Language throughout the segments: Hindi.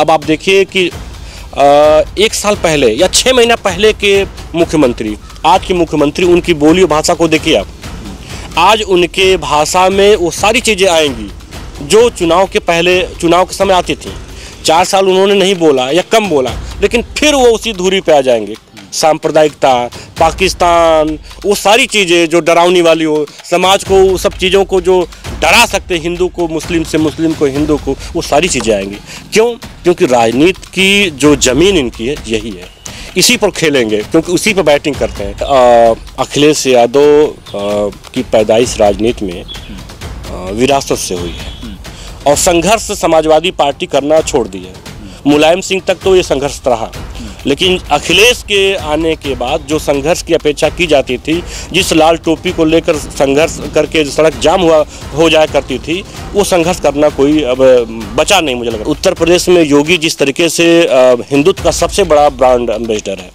अब आप देखिए कि एक साल पहले या छः महीना पहले के मुख्यमंत्री आज के मुख्यमंत्री उनकी बोली भाषा को देखिए आप आज उनके भाषा में वो सारी चीज़ें आएंगी जो चुनाव के पहले चुनाव के समय आती थी चार साल उन्होंने नहीं बोला या कम बोला लेकिन फिर वो उसी धूरी पे आ जाएंगे सांप्रदायिकता पाकिस्तान वो सारी चीज़ें जो डरावनी वाली हो समाज को वो सब चीज़ों को जो डरा सकते हिंदू को मुस्लिम से मुस्लिम को हिंदू को वो सारी चीज़ें आएंगी क्यों क्योंकि राजनीति की जो ज़मीन इनकी है यही है इसी पर खेलेंगे क्योंकि उसी पर बैटिंग करते हैं अखिलेश यादव की पैदाइश राजनीति में विरासत से हुई है और संघर्ष समाजवादी पार्टी करना छोड़ दी है मुलायम सिंह तक तो ये संघर्ष रहा लेकिन अखिलेश के आने के बाद जो संघर्ष की अपेक्षा की जाती थी जिस लाल टोपी को लेकर संघर्ष करके सड़क जाम हुआ हो जाया करती थी वो संघर्ष करना कोई अब बचा नहीं मुझे लगा उत्तर प्रदेश में योगी जिस तरीके से हिंदुत्व का सबसे बड़ा ब्रांड एम्बेसडर है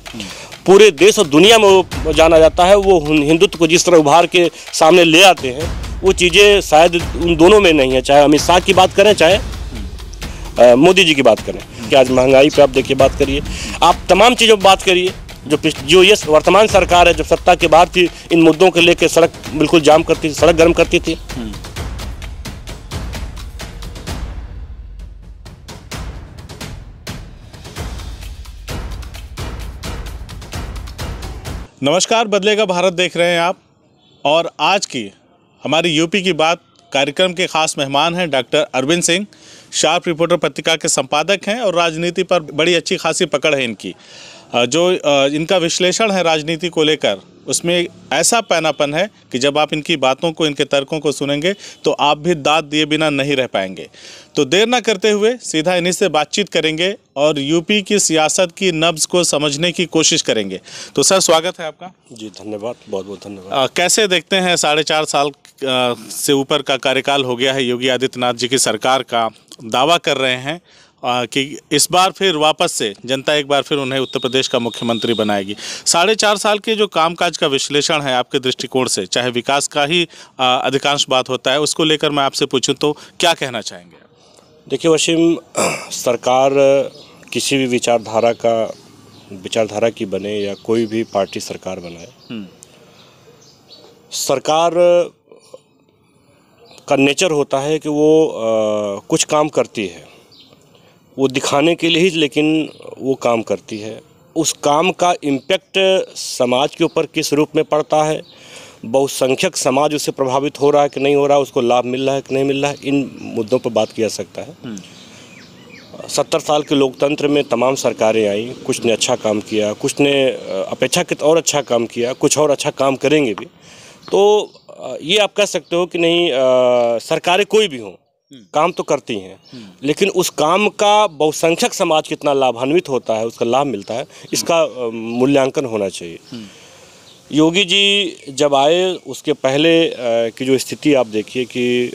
पूरे देश और दुनिया में वो जाना जाता है वो हिंदुत्व को जिस तरह उभार के सामने ले आते हैं वो चीज़ें शायद उन दोनों में नहीं है चाहे अमित शाह की बात करें चाहे मोदी जी की बात करें कि आज महंगाई पे आप देखिए बात करिए आप तमाम चीज़ों पर बात करिए जो जो ये वर्तमान सरकार है जो सत्ता के बाहर थी इन मुद्दों को लेकर सड़क बिल्कुल जाम करती थी सड़क गर्म करती थी नमस्कार बदलेगा भारत देख रहे हैं आप और आज की हमारी यूपी की बात कार्यक्रम के खास मेहमान हैं doctor Arvind Singh sharp reporter पत्रिका के संपादक हैं और राजनीति पर बड़ी अच्छी खासी पकड़ है इनकी जो इनका विश्लेषण है राजनीति को लेकर उसमें ऐसा पैनापन है कि जब आप इनकी बातों को इनके तर्कों को सुनेंगे तो आप भी दाद दिए बिना नहीं रह पाएंगे तो देर ना करते हुए सीधा इन्हीं से बातचीत करेंगे और यूपी की सियासत की नब्ज को समझने की कोशिश करेंगे तो सर स्वागत है आपका जी धन्यवाद बहुत बहुत धन्यवाद आ, कैसे देखते हैं साढ़े चार साल आ, से ऊपर का कार्यकाल हो गया है योगी आदित्यनाथ जी की सरकार का दावा कर रहे हैं कि इस बार फिर वापस से जनता एक बार फिर उन्हें उत्तर प्रदेश का मुख्यमंत्री बनाएगी साढ़े चार साल के जो कामकाज का विश्लेषण है आपके दृष्टिकोण से चाहे विकास का ही अधिकांश बात होता है उसको लेकर मैं आपसे पूछूँ तो क्या कहना चाहेंगे देखिए वसीम सरकार किसी भी विचारधारा का विचारधारा की बने या कोई भी पार्टी सरकार बनाए हम्म। सरकार का नेचर होता है कि वो आ, कुछ काम करती है वो दिखाने के लिए ही लेकिन वो काम करती है उस काम का इम्पैक्ट समाज के ऊपर किस रूप में पड़ता है बहुसंख्यक समाज उससे प्रभावित हो रहा है कि नहीं हो रहा है उसको लाभ मिल रहा है कि नहीं मिल रहा है इन मुद्दों पर बात किया सकता है हम्म। सत्तर साल के लोकतंत्र में तमाम सरकारें आई कुछ ने अच्छा काम किया कुछ ने अपेक्षाकृत और अच्छा काम किया कुछ और अच्छा काम करेंगे भी तो ये आप कह सकते हो कि नहीं सरकारें कोई भी हों हम्म। काम तो करती हैं हम्म। लेकिन उस काम का बहुसंख्यक समाज कितना लाभान्वित होता है उसका लाभ मिलता है हम्म। इसका मूल्यांकन होना चाहिए योगी जी जब आए उसके पहले की जो स्थिति आप देखिए कि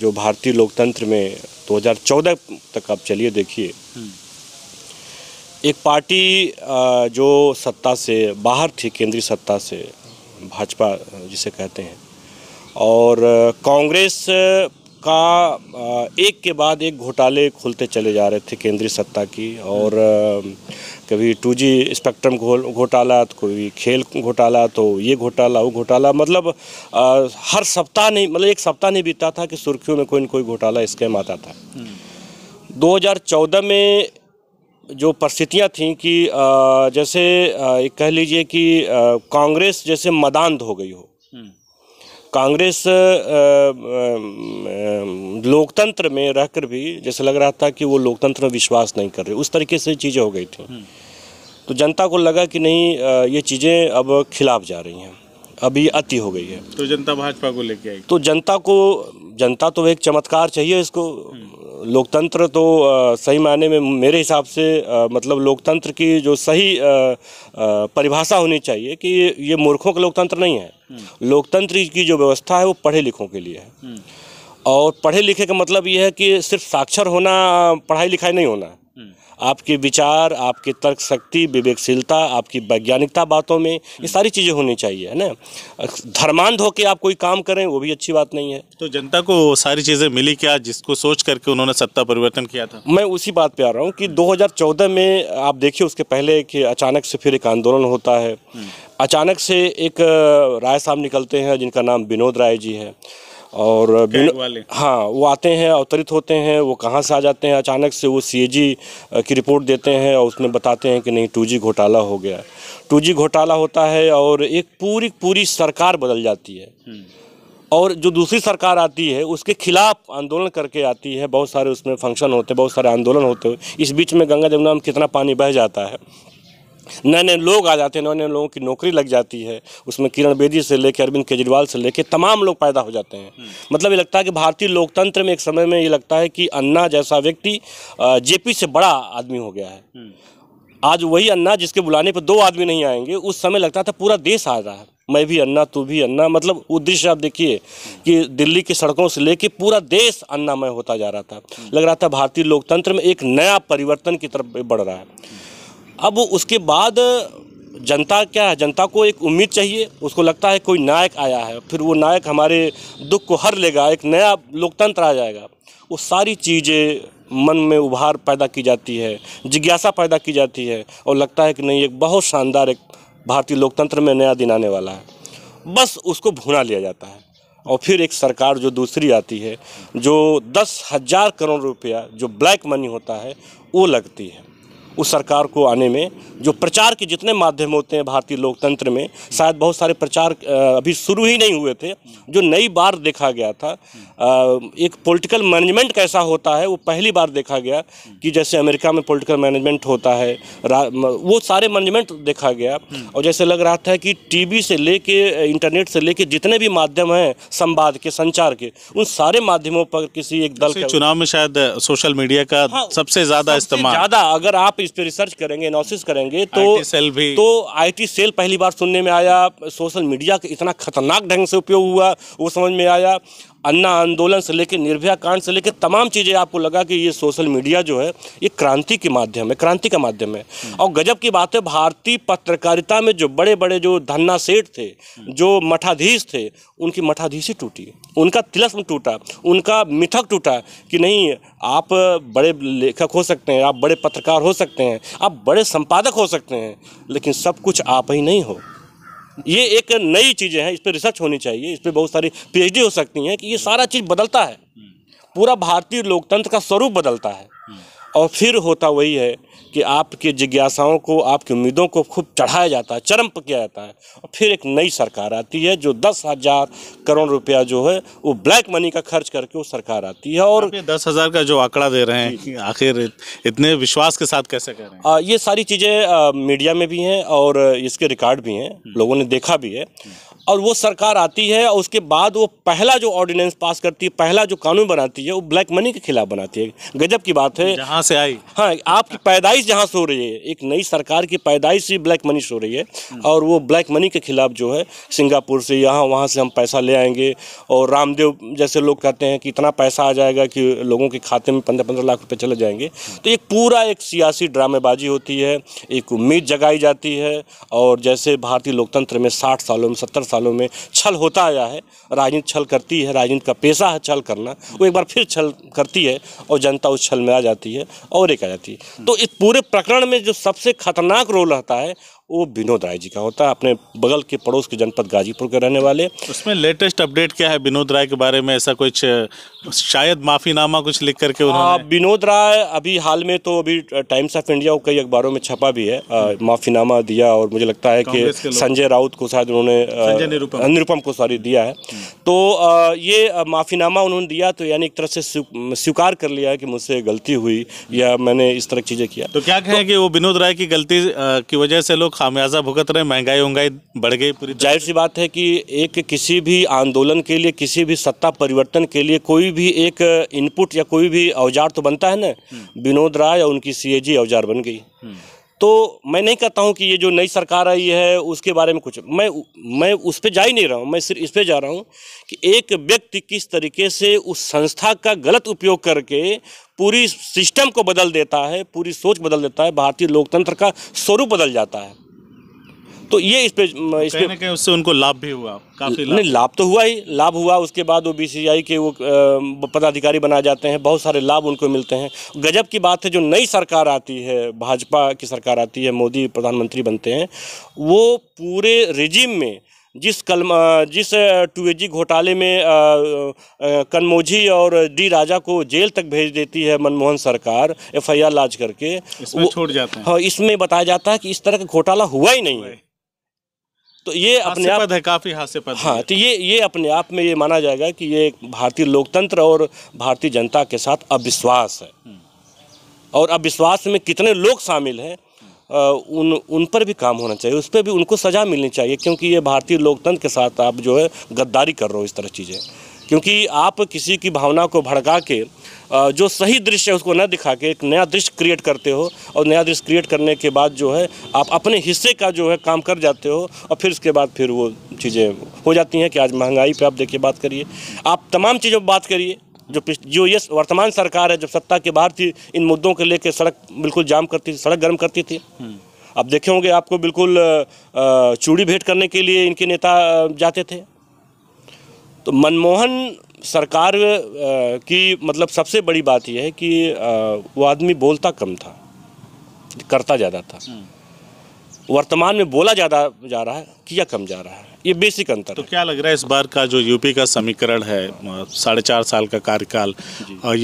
जो भारतीय लोकतंत्र में 2014 तक आप चलिए देखिए एक पार्टी जो सत्ता से बाहर थी केंद्रीय सत्ता से भाजपा जिसे कहते हैं और कांग्रेस का एक के बाद एक घोटाले खुलते चले जा रहे थे केंद्रीय सत्ता की और कभी टू जी स्पेक्ट्रम घोटाला तो कोई खेल घोटाला तो ये घोटाला वो घोटाला मतलब हर सप्ताह नहीं मतलब एक सप्ताह नहीं बीता था कि सुर्खियों में कोई ना कोई घोटाला स्कैम आता था 2014 में जो परिस्थितियाँ थीं कि जैसे कह लीजिए कि कांग्रेस जैसे मदान हो गई हो कांग्रेस लोकतंत्र में रहकर भी जैसे लग रहा था कि वो लोकतंत्र में विश्वास नहीं कर रहे उस तरीके से चीज़ें हो गई थी हम्म। तो जनता को लगा कि नहीं ये चीज़ें अब खिलाफ जा रही हैं अभी अति हो गई है तो जनता भाजपा को लेके आई तो जनता को जनता तो एक चमत्कार चाहिए इसको हम्म। लोकतंत्र तो सही मायने में मेरे हिसाब से मतलब लोकतंत्र की जो सही परिभाषा होनी चाहिए कि ये मूर्खों का लोकतंत्र नहीं है हम्म। लोकतंत्र की जो व्यवस्था है वो पढ़े लिखों के लिए है हम्म। और पढ़े लिखे का मतलब ये है कि सिर्फ साक्षर होना पढ़ाई लिखाई नहीं होना आपके विचार आपके तर्क शक्ति विवेकशीलता आपकी वैज्ञानिकता बातों में ये हम्म। सारी चीज़ें होनी चाहिए है ना धर्मांध होकर आप कोई काम करें वो भी अच्छी बात नहीं है तो जनता को सारी चीज़ें मिली क्या जिसको सोच करके उन्होंने सत्ता परिवर्तन किया था मैं उसी बात पर आ रहा हूँ कि दो में आप देखिए उसके पहले कि अचानक से फिर एक आंदोलन होता है हम्म। अचानक से एक राय साहब निकलते हैं जिनका नाम विनोद राय जी है और वाले हाँ वो आते हैं अवतरित होते हैं वो कहाँ से आ जाते हैं अचानक से वो सीएजी की रिपोर्ट देते हैं और उसमें बताते हैं कि नहीं टू घोटाला हो गया टू घोटाला होता है और एक पूरी पूरी सरकार बदल जाती है हम्म। और जो दूसरी सरकार आती है उसके खिलाफ आंदोलन करके आती है बहुत सारे उसमें फंक्शन होते हैं बहुत सारे आंदोलन होते हैं इस बीच में गंगा जमुना में कितना पानी बह जाता है नए नए लोग आ जाते हैं नए नए लोगों की नौकरी लग जाती है उसमें किरण बेदी से लेकर अरविंद केजरीवाल से लेकर तमाम लोग पैदा हो जाते हैं हम्म। मतलब ये लगता है कि भारतीय लोकतंत्र में एक समय में ये लगता है कि अन्ना जैसा व्यक्ति जेपी से बड़ा आदमी हो गया है हम्म। आज वही अन्ना जिसके बुलाने पर दो आदमी नहीं आएंगे उस समय लगता था पूरा देश आ रहा है मैं भी अन्ना तू भी अन्ना मतलब वो दृश्य आप देखिए कि दिल्ली की सड़कों से लेके पूरा देश अन्नामय होता जा रहा था हम्म। लग रहा था भारतीय लोकतंत्र में एक नया परिवर्तन की तरफ बढ़ रहा है अब उसके बाद जनता क्या है जनता को एक उम्मीद चाहिए उसको लगता है कोई नायक आया है फिर वो नायक हमारे दुख को हर लेगा एक नया लोकतंत्र आ जाएगा वो सारी चीज़ें मन में उभार पैदा की जाती है जिज्ञासा पैदा की जाती है और लगता है कि नहीं एक बहुत शानदार एक भारतीय लोकतंत्र में नया दिन आने वाला है बस उसको भुना लिया जाता है और फिर एक सरकार जो दूसरी आती है जो दस हज़ार करोड़ रुपया जो ब्लैक मनी होता है वो लगती है उस सरकार को आने में जो प्रचार के जितने माध्यम होते हैं भारतीय लोकतंत्र में शायद बहुत सारे प्रचार अभी शुरू ही नहीं हुए थे जो नई बार देखा गया था एक पॉलिटिकल मैनेजमेंट कैसा होता है वो पहली बार देखा गया कि जैसे अमेरिका में पॉलिटिकल मैनेजमेंट होता है वो सारे मैनेजमेंट देखा गया और जैसे लग रहा था कि टी से ले इंटरनेट से ले जितने भी माध्यम हैं संवाद के संचार के उन सारे माध्यमों पर किसी एक दल तो चुनाव में शायद सोशल मीडिया का हाँ, सबसे ज़्यादा इस्तेमाल ज़्यादा अगर आप पे इस पर रिसर्च करेंगे एनालिसिस करेंगे तो सेल भी तो आईटी सेल पहली बार सुनने में आया सोशल मीडिया का इतना खतरनाक ढंग से उपयोग हुआ वो समझ में आया अन्ना आंदोलन से लेकर निर्भया कांड से लेकर तमाम चीज़ें आपको लगा कि ये सोशल मीडिया जो है ये क्रांति के माध्यम है क्रांति का माध्यम है और गजब की बात है भारतीय पत्रकारिता में जो बड़े बड़े जो धन्ना सेठ थे जो मठाधीश थे उनकी मठाधीशी टूटी उनका तिलस्म टूटा उनका मिथक टूटा कि नहीं आप बड़े लेखक हो सकते हैं आप बड़े पत्रकार हो सकते हैं आप बड़े संपादक हो सकते हैं लेकिन सब कुछ आप ही नहीं हो ये एक नई चीज़ें हैं इस पर रिसर्च होनी चाहिए इस पर बहुत सारी पीएचडी हो सकती हैं कि ये सारा चीज़ बदलता है पूरा भारतीय लोकतंत्र का स्वरूप बदलता है और फिर होता वही है कि आपके जिज्ञासाओं को आपकी उम्मीदों को खूब चढ़ाया जाता है चरम पर किया जाता है और फिर एक नई सरकार आती है जो दस हज़ार करोड़ रुपया जो है वो ब्लैक मनी का खर्च करके वो सरकार आती है और दस हज़ार का जो आंकड़ा दे रहे हैं आखिर इतने विश्वास के साथ कैसे कर रहे हैं आ, ये सारी चीज़ें मीडिया में भी हैं और इसके रिकॉर्ड भी हैं हम्म। लोगों ने देखा भी है और वो सरकार आती है और उसके बाद वो पहला जो ऑर्डिनेंस पास करती है पहला जो कानून बनाती है वो ब्लैक मनी के खिलाफ बनाती है गजब की बात है जहाँ से आई हाँ आपकी पैदाइश जहाँ से हो रही है एक नई सरकार की पैदाइश ही ब्लैक मनी से हो रही है और वो ब्लैक मनी के खिलाफ जो है सिंगापुर से यहाँ वहाँ से हम पैसा ले आएंगे और रामदेव जैसे लोग कहते हैं कि इतना पैसा आ जाएगा कि लोगों के खाते में पंद्रह पंद्रह लाख रुपये चले जाएंगे तो एक पूरा एक सियासी ड्रामेबाजी होती है एक उम्मीद जगाई जाती है और जैसे भारतीय लोकतंत्र में साठ सालों में सत्तर सालों सालों में छल होता आया है राजनीति छल करती है राजनीति का पेशा है छल करना वो एक बार फिर छल करती है और जनता उस छल में आ जाती है और एक आ जाती है तो इस पूरे प्रकरण में जो सबसे खतरनाक रोल रहता है वो विनोद राय जी का होता है अपने बगल के पड़ोस के जनपद गाजीपुर के रहने वाले उसमें लेटेस्ट अपडेट क्या है विनोद राय के बारे में ऐसा कुछ शायद माफ़ीनामा कुछ लिख करके हाँ, विनोद राय अभी हाल में तो अभी टाइम्स ऑफ इंडिया कई अखबारों में छपा भी है माफ़ीनामा दिया और मुझे लगता है कि संजय राउत को शायद उन्होंने अनुरुपम को सॉरी दिया है हम्म। तो ये माफ़ीनामा उन्होंने दिया तो यानी एक तरह से स्वीकार कर लिया कि मुझसे गलती हुई या मैंने इस तरह की चीज़ें किया तो क्या कहें तो कि वो विनोद राय की गलती की वजह से लोग खामियाजा भुगत रहे महंगाई वहंगाई बढ़ गई पूरी जाहिर सी बात है कि एक किसी भी आंदोलन के लिए किसी भी सत्ता परिवर्तन के लिए कोई भी एक इनपुट या कोई भी औजार तो बनता है ना हम्म। विनोद राय या उनकी सीएजी औजार बन गई हम्म। तो मैं नहीं कहता हूँ कि ये जो नई सरकार आई है उसके बारे में कुछ मैं मैं उस पर जा ही नहीं रहा हूँ मैं सिर्फ इस पर जा रहा हूँ कि एक व्यक्ति किस तरीके से उस संस्था का गलत उपयोग करके पूरी सिस्टम को बदल देता है पूरी सोच बदल देता है भारतीय लोकतंत्र का स्वरूप बदल जाता है तो ये इस पे इस तो पे कहीं उससे उनको लाभ भी हुआ काफ़ी लाभ नहीं लाभ तो हुआ ही लाभ हुआ उसके बाद वो बीसीसीआई के वो पदाधिकारी बनाए जाते हैं बहुत सारे लाभ उनको मिलते हैं गजब की बात है जो नई सरकार आती है भाजपा की सरकार आती है मोदी प्रधानमंत्री बनते हैं वो पूरे रिजिम में जिस कलम जिस टूएजी घोटाले में कनमोझी और डी राजा को जेल तक भेज देती है मनमोहन सरकार एफआईआर लाज करके इसमें छोड़ जाता है हाँ इसमें बताया जाता है कि इस तरह का घोटाला हुआ ही नहीं है तो ये अपने आप है काफ़ी हास्यपद हाँ तो ये ये अपने आप में ये माना जाएगा कि ये भारतीय लोकतंत्र और भारतीय जनता के साथ अविश्वास है और अविश्वास में कितने लोग शामिल हैं उन उन पर भी काम होना चाहिए उस पर भी उनको सज़ा मिलनी चाहिए क्योंकि ये भारतीय लोकतंत्र के साथ आप जो है गद्दारी कर रहे हो इस तरह चीज़ें क्योंकि आप किसी की भावना को भड़का के जो सही दृश्य है उसको न दिखा के एक नया दृश्य क्रिएट करते हो और नया दृश्य क्रिएट करने के बाद जो है आप अपने हिस्से का जो है काम कर जाते हो और फिर उसके बाद फिर वो चीज़ें हो जाती हैं कि आज महंगाई पर आप देखिए बात करिए आप तमाम चीज़ों पर बात करिए जो जो ये वर्तमान सरकार है जब सत्ता के बाहर थी इन मुद्दों के लेके सड़क बिल्कुल जाम करती थी सड़क गर्म करती थी अब हम्म। देखे होंगे आपको बिल्कुल चूड़ी भेंट करने के लिए इनके नेता जाते थे तो मनमोहन सरकार की मतलब सबसे बड़ी बात यह है कि वो आदमी बोलता कम था करता ज़्यादा था हम्म। वर्तमान में बोला ज़्यादा जा रहा है किया कम जा रहा है ये बेसिक अंतर तो क्या लग रहा है इस बार का जो यूपी का समीकरण है साढ़े चार साल का कार्यकाल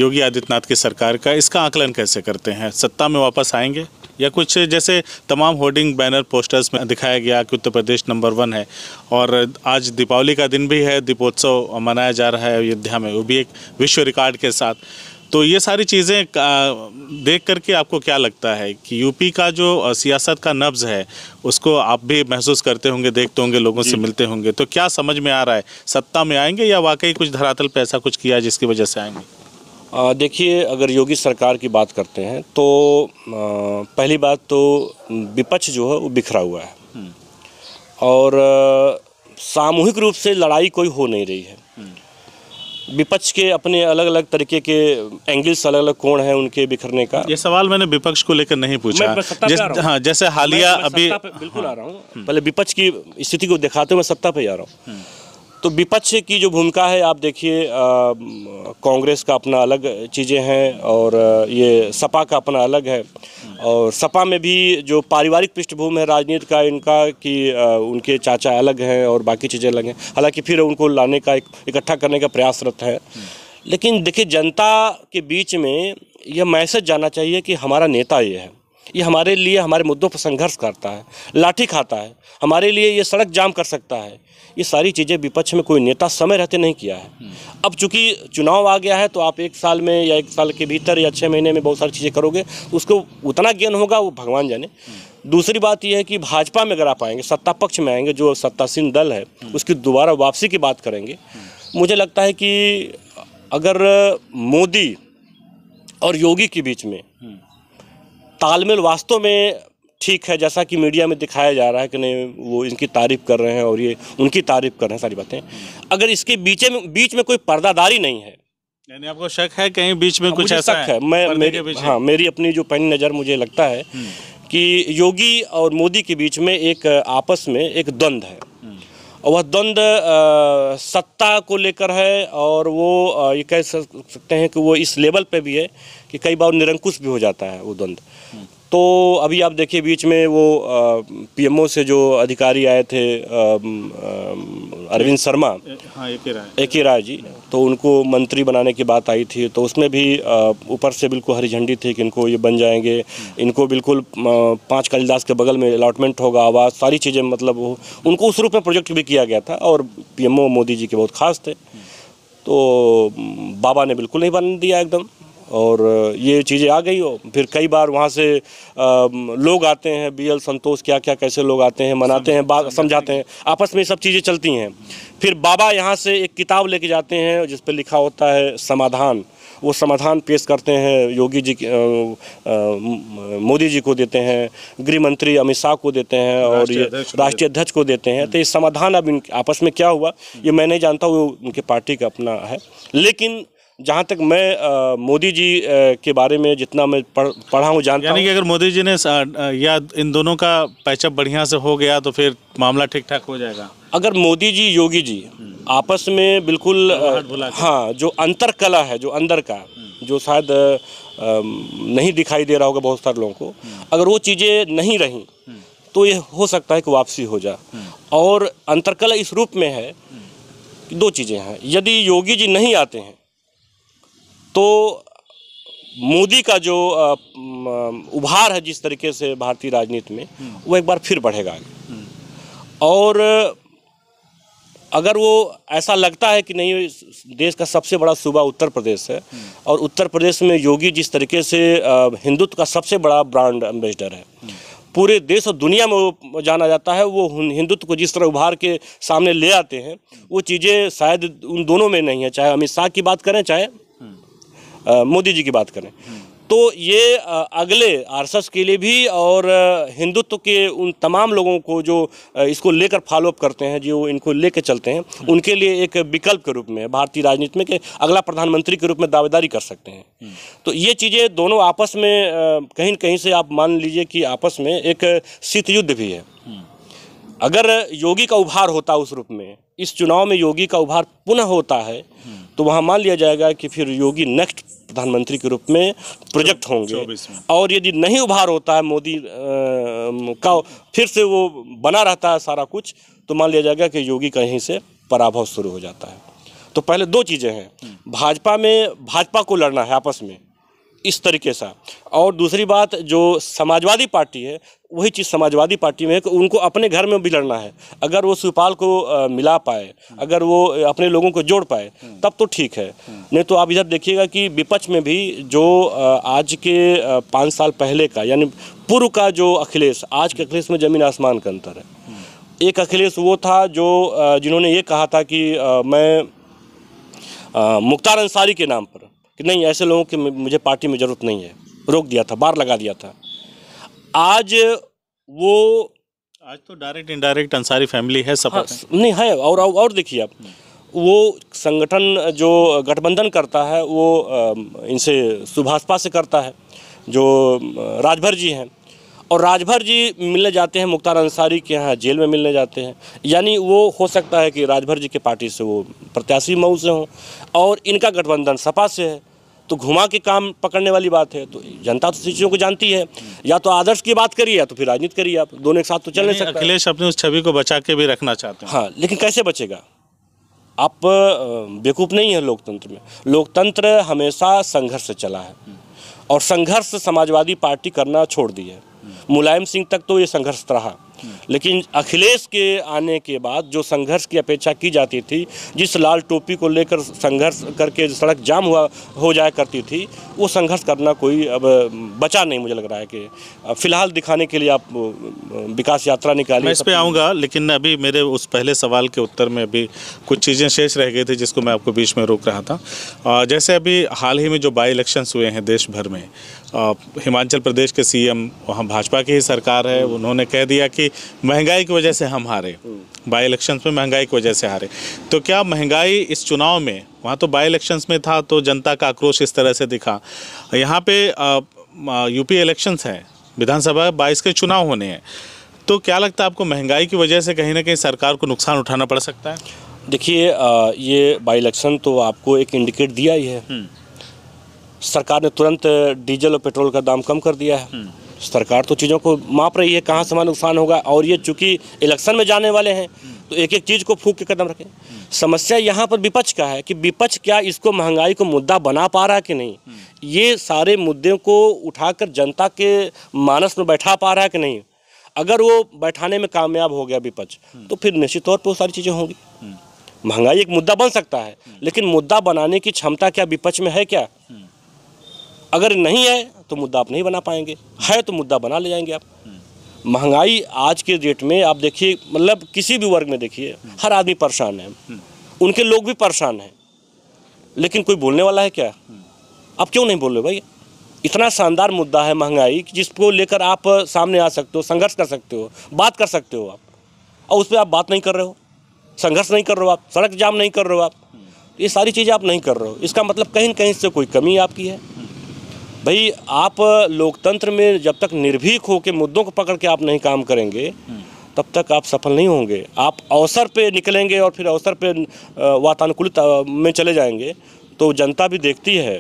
योगी आदित्यनाथ की सरकार का इसका आकलन कैसे करते हैं सत्ता में वापस आएंगे या कुछ जैसे तमाम होर्डिंग बैनर पोस्टर्स में दिखाया गया कि उत्तर प्रदेश नंबर वन है और आज दीपावली का दिन भी है दीपोत्सव मनाया जा रहा है अयोध्या में वो भी एक विश्व रिकॉर्ड के साथ तो ये सारी चीज़ें देख करके आपको क्या लगता है कि यूपी का जो सियासत का नब्ज है उसको आप भी महसूस करते होंगे देखते होंगे लोगों से मिलते होंगे तो क्या समझ में आ रहा है सत्ता में आएंगे या वाकई कुछ धरातल पर ऐसा कुछ किया जिसकी वजह से आएंगे देखिए अगर योगी सरकार की बात करते हैं तो पहली बात तो विपक्ष जो है वो बिखरा हुआ है हम्म। और सामूहिक रूप से लड़ाई कोई हो नहीं रही है हम्म। विपक्ष के अपने अलग अलग तरीके के एंगल्स अलग अलग कोण हैं उनके बिखरने का ये सवाल मैंने विपक्ष को लेकर नहीं पूछा मैं जैस, हाँ, जैसे हालिया अभी बिल्कुल आ रहा हूँ हाँ। पहले विपक्ष की स्थिति को दिखाते हुए सत्ता पे आ रहा हूँ हम्म। तो विपक्ष की जो भूमिका है आप देखिए कांग्रेस का अपना अलग चीज़ें हैं और ये सपा का अपना अलग है और सपा में भी जो पारिवारिक पृष्ठभूमि है राजनीति का इनका कि उनके चाचा अलग हैं और बाकी चीज़ें अलग हैं हालांकि फिर उनको लाने का इकट्ठा करने का प्रयासरत है लेकिन देखिए जनता के बीच में यह मैसेज जाना चाहिए कि हमारा नेता ये है ये हमारे लिए हमारे मुद्दों पर संघर्ष करता है लाठी खाता है हमारे लिए ये सड़क जाम कर सकता है ये सारी चीज़ें विपक्ष में कोई नेता समय रहते नहीं किया है अब चूंकि चुनाव आ गया है तो आप एक साल में या एक साल के भीतर या छः महीने में बहुत सारी चीज़ें करोगे उसको उतना गेन होगा वो भगवान जाने दूसरी बात यह है कि भाजपा में अगर आप आएंगे सत्ता पक्ष में आएंगे जो सत्तासीन दल है उसकी दोबारा वापसी की बात करेंगे मुझे लगता है कि अगर मोदी और योगी के बीच में तालमेल वास्तव में ठीक है जैसा कि मीडिया में दिखाया जा रहा है कि नहीं वो इनकी तारीफ़ कर रहे हैं और ये उनकी तारीफ़ कर रहे हैं सारी बातें अगर इसके बीच में बीच में कोई पर्दादारी नहीं है यानी आपको शक है कहीं बीच में हाँ, कुछ ऐसा शक है, है। मैं मेरी हाँ मेरी अपनी जो पैनी नज़र मुझे लगता है हम्म। कि योगी और मोदी के बीच में एक आपस में एक द्वंद है हम्म। वह द्वंद सत्ता को लेकर है और वो ये कह सकते हैं कि वो इस लेवल पे भी है कि कई बार निरंकुश भी हो जाता है वो द्वंद हम्म। तो अभी आप देखिए बीच में वो पीएमओ से जो अधिकारी आए थे अरविंद शर्मा हाँ ए के राय जी तो उनको मंत्री बनाने की बात आई थी तो उसमें भी ऊपर से बिल्कुल हरी झंडी थी कि इनको ये बन जाएंगे इनको बिल्कुल पाँच कालिदास के बगल में अलाटमेंट होगा आवाज सारी चीज़ें मतलब उनको उस रूप में प्रोजेक्ट भी किया गया था और पी मोदी जी के बहुत खास थे तो बाबा ने बिल्कुल नहीं बन दिया एकदम और ये चीज़ें आ गई हो फिर कई बार वहाँ से लोग आते हैं बी एल संतोष क्या क्या कैसे लोग आते हैं मनाते हैं बात समझाते हैं आपस में सब चीज़ें चलती हैं फिर बाबा यहाँ से एक किताब लेके जाते हैं जिस पर लिखा होता है समाधान वो समाधान पेश करते हैं योगी जी मोदी जी को देते हैं गृह मंत्री अमित शाह को देते हैं और ये राष्ट्रीय अध्यक्ष को देते हैं तो ये हम्म। समाधान अब आपस में क्या हुआ ये मैं नहीं जानता वो उनके पार्टी का अपना है लेकिन जहाँ तक मैं मोदी जी के बारे में जितना मैं पढ़ पढ़ा हूँ जानता यानी कि अगर मोदी जी ने या इन दोनों का पैचअप बढ़िया से हो गया तो फिर मामला ठीक ठाक हो जाएगा अगर मोदी जी योगी जी हम्म। आपस में बिल्कुल हाँ जो अंतर कला है जो अंदर का हम्म। जो शायद नहीं दिखाई दे रहा होगा बहुत सारे लोगों को हम्म। अगर वो चीज़ें नहीं रहीं तो ये हो सकता है कि वापसी हो जाए और अंतरकला इस रूप में है दो चीज़ें हैं यदि योगी जी नहीं आते हैं तो मोदी का जो उभार है जिस तरीके से भारतीय राजनीति में वो एक बार फिर बढ़ेगा और अगर वो ऐसा लगता है कि नहीं देश का सबसे बड़ा सूबा उत्तर प्रदेश है और उत्तर प्रदेश में योगी जिस तरीके से हिंदुत्व का सबसे बड़ा ब्रांड एम्बेसडर है पूरे देश और दुनिया में वो जाना जाता है वो हिंदुत्व को जिस तरह उभार के सामने ले आते हैं वो चीज़ें शायद उन दोनों में नहीं है चाहे अमित शाह की बात करें चाहे मोदी जी की बात करें तो ये अगले आरएसएस के लिए भी और हिंदुत्व के उन तमाम लोगों को जो इसको लेकर फॉलोअप करते हैं जो इनको लेकर चलते हैं उनके लिए एक विकल्प के रूप में भारतीय राजनीति में कि अगला प्रधानमंत्री के रूप में दावेदारी कर सकते हैं तो ये चीज़ें दोनों आपस में कहीं कहीं से आप मान लीजिए कि आपस में एक शीत युद्ध भी है अगर योगी का उभार होता उस रूप में इस चुनाव में योगी का उभार पुनः होता है तो वहाँ मान लिया जाएगा कि फिर योगी नेक्स्ट प्रधानमंत्री के रूप में प्रोजेक्ट होंगे और यदि नहीं उभार होता है मोदी का फिर से वो बना रहता है सारा कुछ तो मान लिया जाएगा कि योगी कहीं से पराभव शुरू हो जाता है तो पहले दो चीज़ें हैं हम्म। भाजपा में भाजपा को लड़ना है आपस में इस तरीके से और दूसरी बात जो समाजवादी पार्टी है वही चीज़ समाजवादी पार्टी में है कि उनको अपने घर में भी लड़ना है अगर वो शिवपाल को मिला पाए अगर वो अपने लोगों को जोड़ पाए तब तो ठीक है नहीं तो आप इधर देखिएगा कि विपक्ष में भी जो आज के पाँच साल पहले का यानी पूर्व का जो अखिलेश आज के अखिलेश में ज़मीन आसमान का अंतर है एक अखिलेश वो था जो जिन्होंने ये कहा था कि मैं मुख्तार अंसारी के नाम पर कि नहीं ऐसे लोगों की मुझे पार्टी में ज़रूरत नहीं है रोक दिया था बार लगा दिया था आज वो आज तो डायरेक्ट इनडायरेक्ट अंसारी फैमिली है सब हाँ, नहीं है और और, और देखिए आप हम्म। वो संगठन जो गठबंधन करता है वो इनसे सुभाषपा से करता है जो राजभर जी हैं और राजभर जी मिलने जाते हैं मुख्तार अंसारी के यहाँ जेल में मिलने जाते हैं यानी वो हो सकता है कि राजभर जी के पार्टी से वो प्रत्याशी मऊ से हों और इनका गठबंधन सपा से है तो घुमा के काम पकड़ने वाली बात है तो जनता तो चीज़ों को जानती है या तो आदर्श की बात करिए या तो फिर राजनीति करिए आप दोनों एक साथ तो चल नहीं सकते अखिलेश अपने उस छवि को बचा के भी रखना चाहते हैं हाँ लेकिन कैसे बचेगा आप बेकूफ़ नहीं है लोकतंत्र में लोकतंत्र हमेशा संघर्ष से चला है और संघर्ष समाजवादी पार्टी करना छोड़ दी है मुलायम सिंह तक तो ये संघर्ष रहा लेकिन अखिलेश के आने के बाद जो संघर्ष की अपेक्षा की जाती थी जिस लाल टोपी को लेकर संघर्ष करके सड़क जाम हुआ हो जाया करती थी वो संघर्ष करना कोई अब बचा नहीं मुझे लग रहा है कि फिलहाल दिखाने के लिए आप विकास यात्रा निकाली मैं इस पर आऊँगा लेकिन अभी मेरे उस पहले सवाल के उत्तर में अभी कुछ चीज़ें शेष रह गई थी जिसको मैं आपको बीच में रोक रहा था जैसे अभी हाल ही में जो बाई इलेक्शंस हुए हैं देश भर में हिमाचल प्रदेश के सीएम वहाँ भाजपा की ही सरकार है हम्म। उन्होंने कह दिया कि महंगाई की वजह से हम हारे बाई हम्म। इलेक्शंस में महंगाई की वजह से हारे तो क्या महंगाई इस चुनाव में वहाँ तो बाई इलेक्शंस में था तो जनता का आक्रोश इस तरह से दिखा यहाँ पे यूपी इलेक्शंस हैं विधानसभा बाईस के चुनाव होने हैं तो क्या लगता है आपको महंगाई की वजह से कहीं ना कहीं सरकार को नुकसान उठाना पड़ सकता है देखिए ये बाई इलेक्शन तो आपको एक इंडिकेट दिया ही है हम्म। सरकार ने तुरंत डीजल और पेट्रोल का दाम कम कर दिया है हम्म। सरकार तो चीज़ों को माप रही है कहाँ से नुकसान होगा और ये चूंकि इलेक्शन में जाने वाले हैं तो एक एक चीज़ को फूक के कदम रखें हम्म। समस्या यहाँ पर विपक्ष का है कि विपक्ष क्या इसको महंगाई को मुद्दा बना पा रहा है कि नहीं हम्म। ये सारे मुद्दे को उठाकर जनता के मानस में बैठा पा रहा है कि नहीं अगर वो बैठाने में कामयाब हो गया विपक्ष तो फिर निश्चित तौर पर वो सारी चीज़ें होंगी महंगाई एक मुद्दा बन सकता है लेकिन मुद्दा बनाने की क्षमता क्या विपक्ष में है क्या अगर नहीं है तो मुद्दा आप नहीं बना पाएंगे है तो मुद्दा बना ले जाएंगे आप महंगाई आज के डेट में आप देखिए मतलब किसी भी वर्ग में देखिए हर आदमी परेशान है उनके लोग भी परेशान हैं लेकिन कोई बोलने वाला है क्या आप क्यों नहीं बोल रहे भाई इतना शानदार मुद्दा है महंगाई कि जिसको लेकर आप सामने आ सकते हो संघर्ष कर सकते हो बात कर सकते हो आप और उस पर आप बात नहीं कर रहे हो संघर्ष नहीं कर रहे हो आप सड़क जाम नहीं कर रहे हो आप ये सारी चीज़ें आप नहीं कर रहे हो इसका मतलब कहीं कहीं से कोई कमी आपकी है भाई आप लोकतंत्र में जब तक निर्भीक हो के मुद्दों को पकड़ के आप नहीं काम करेंगे हम्म। तब तक आप सफल नहीं होंगे आप अवसर पे निकलेंगे और फिर अवसर पे वातानुकूलित में चले जाएंगे तो जनता भी देखती है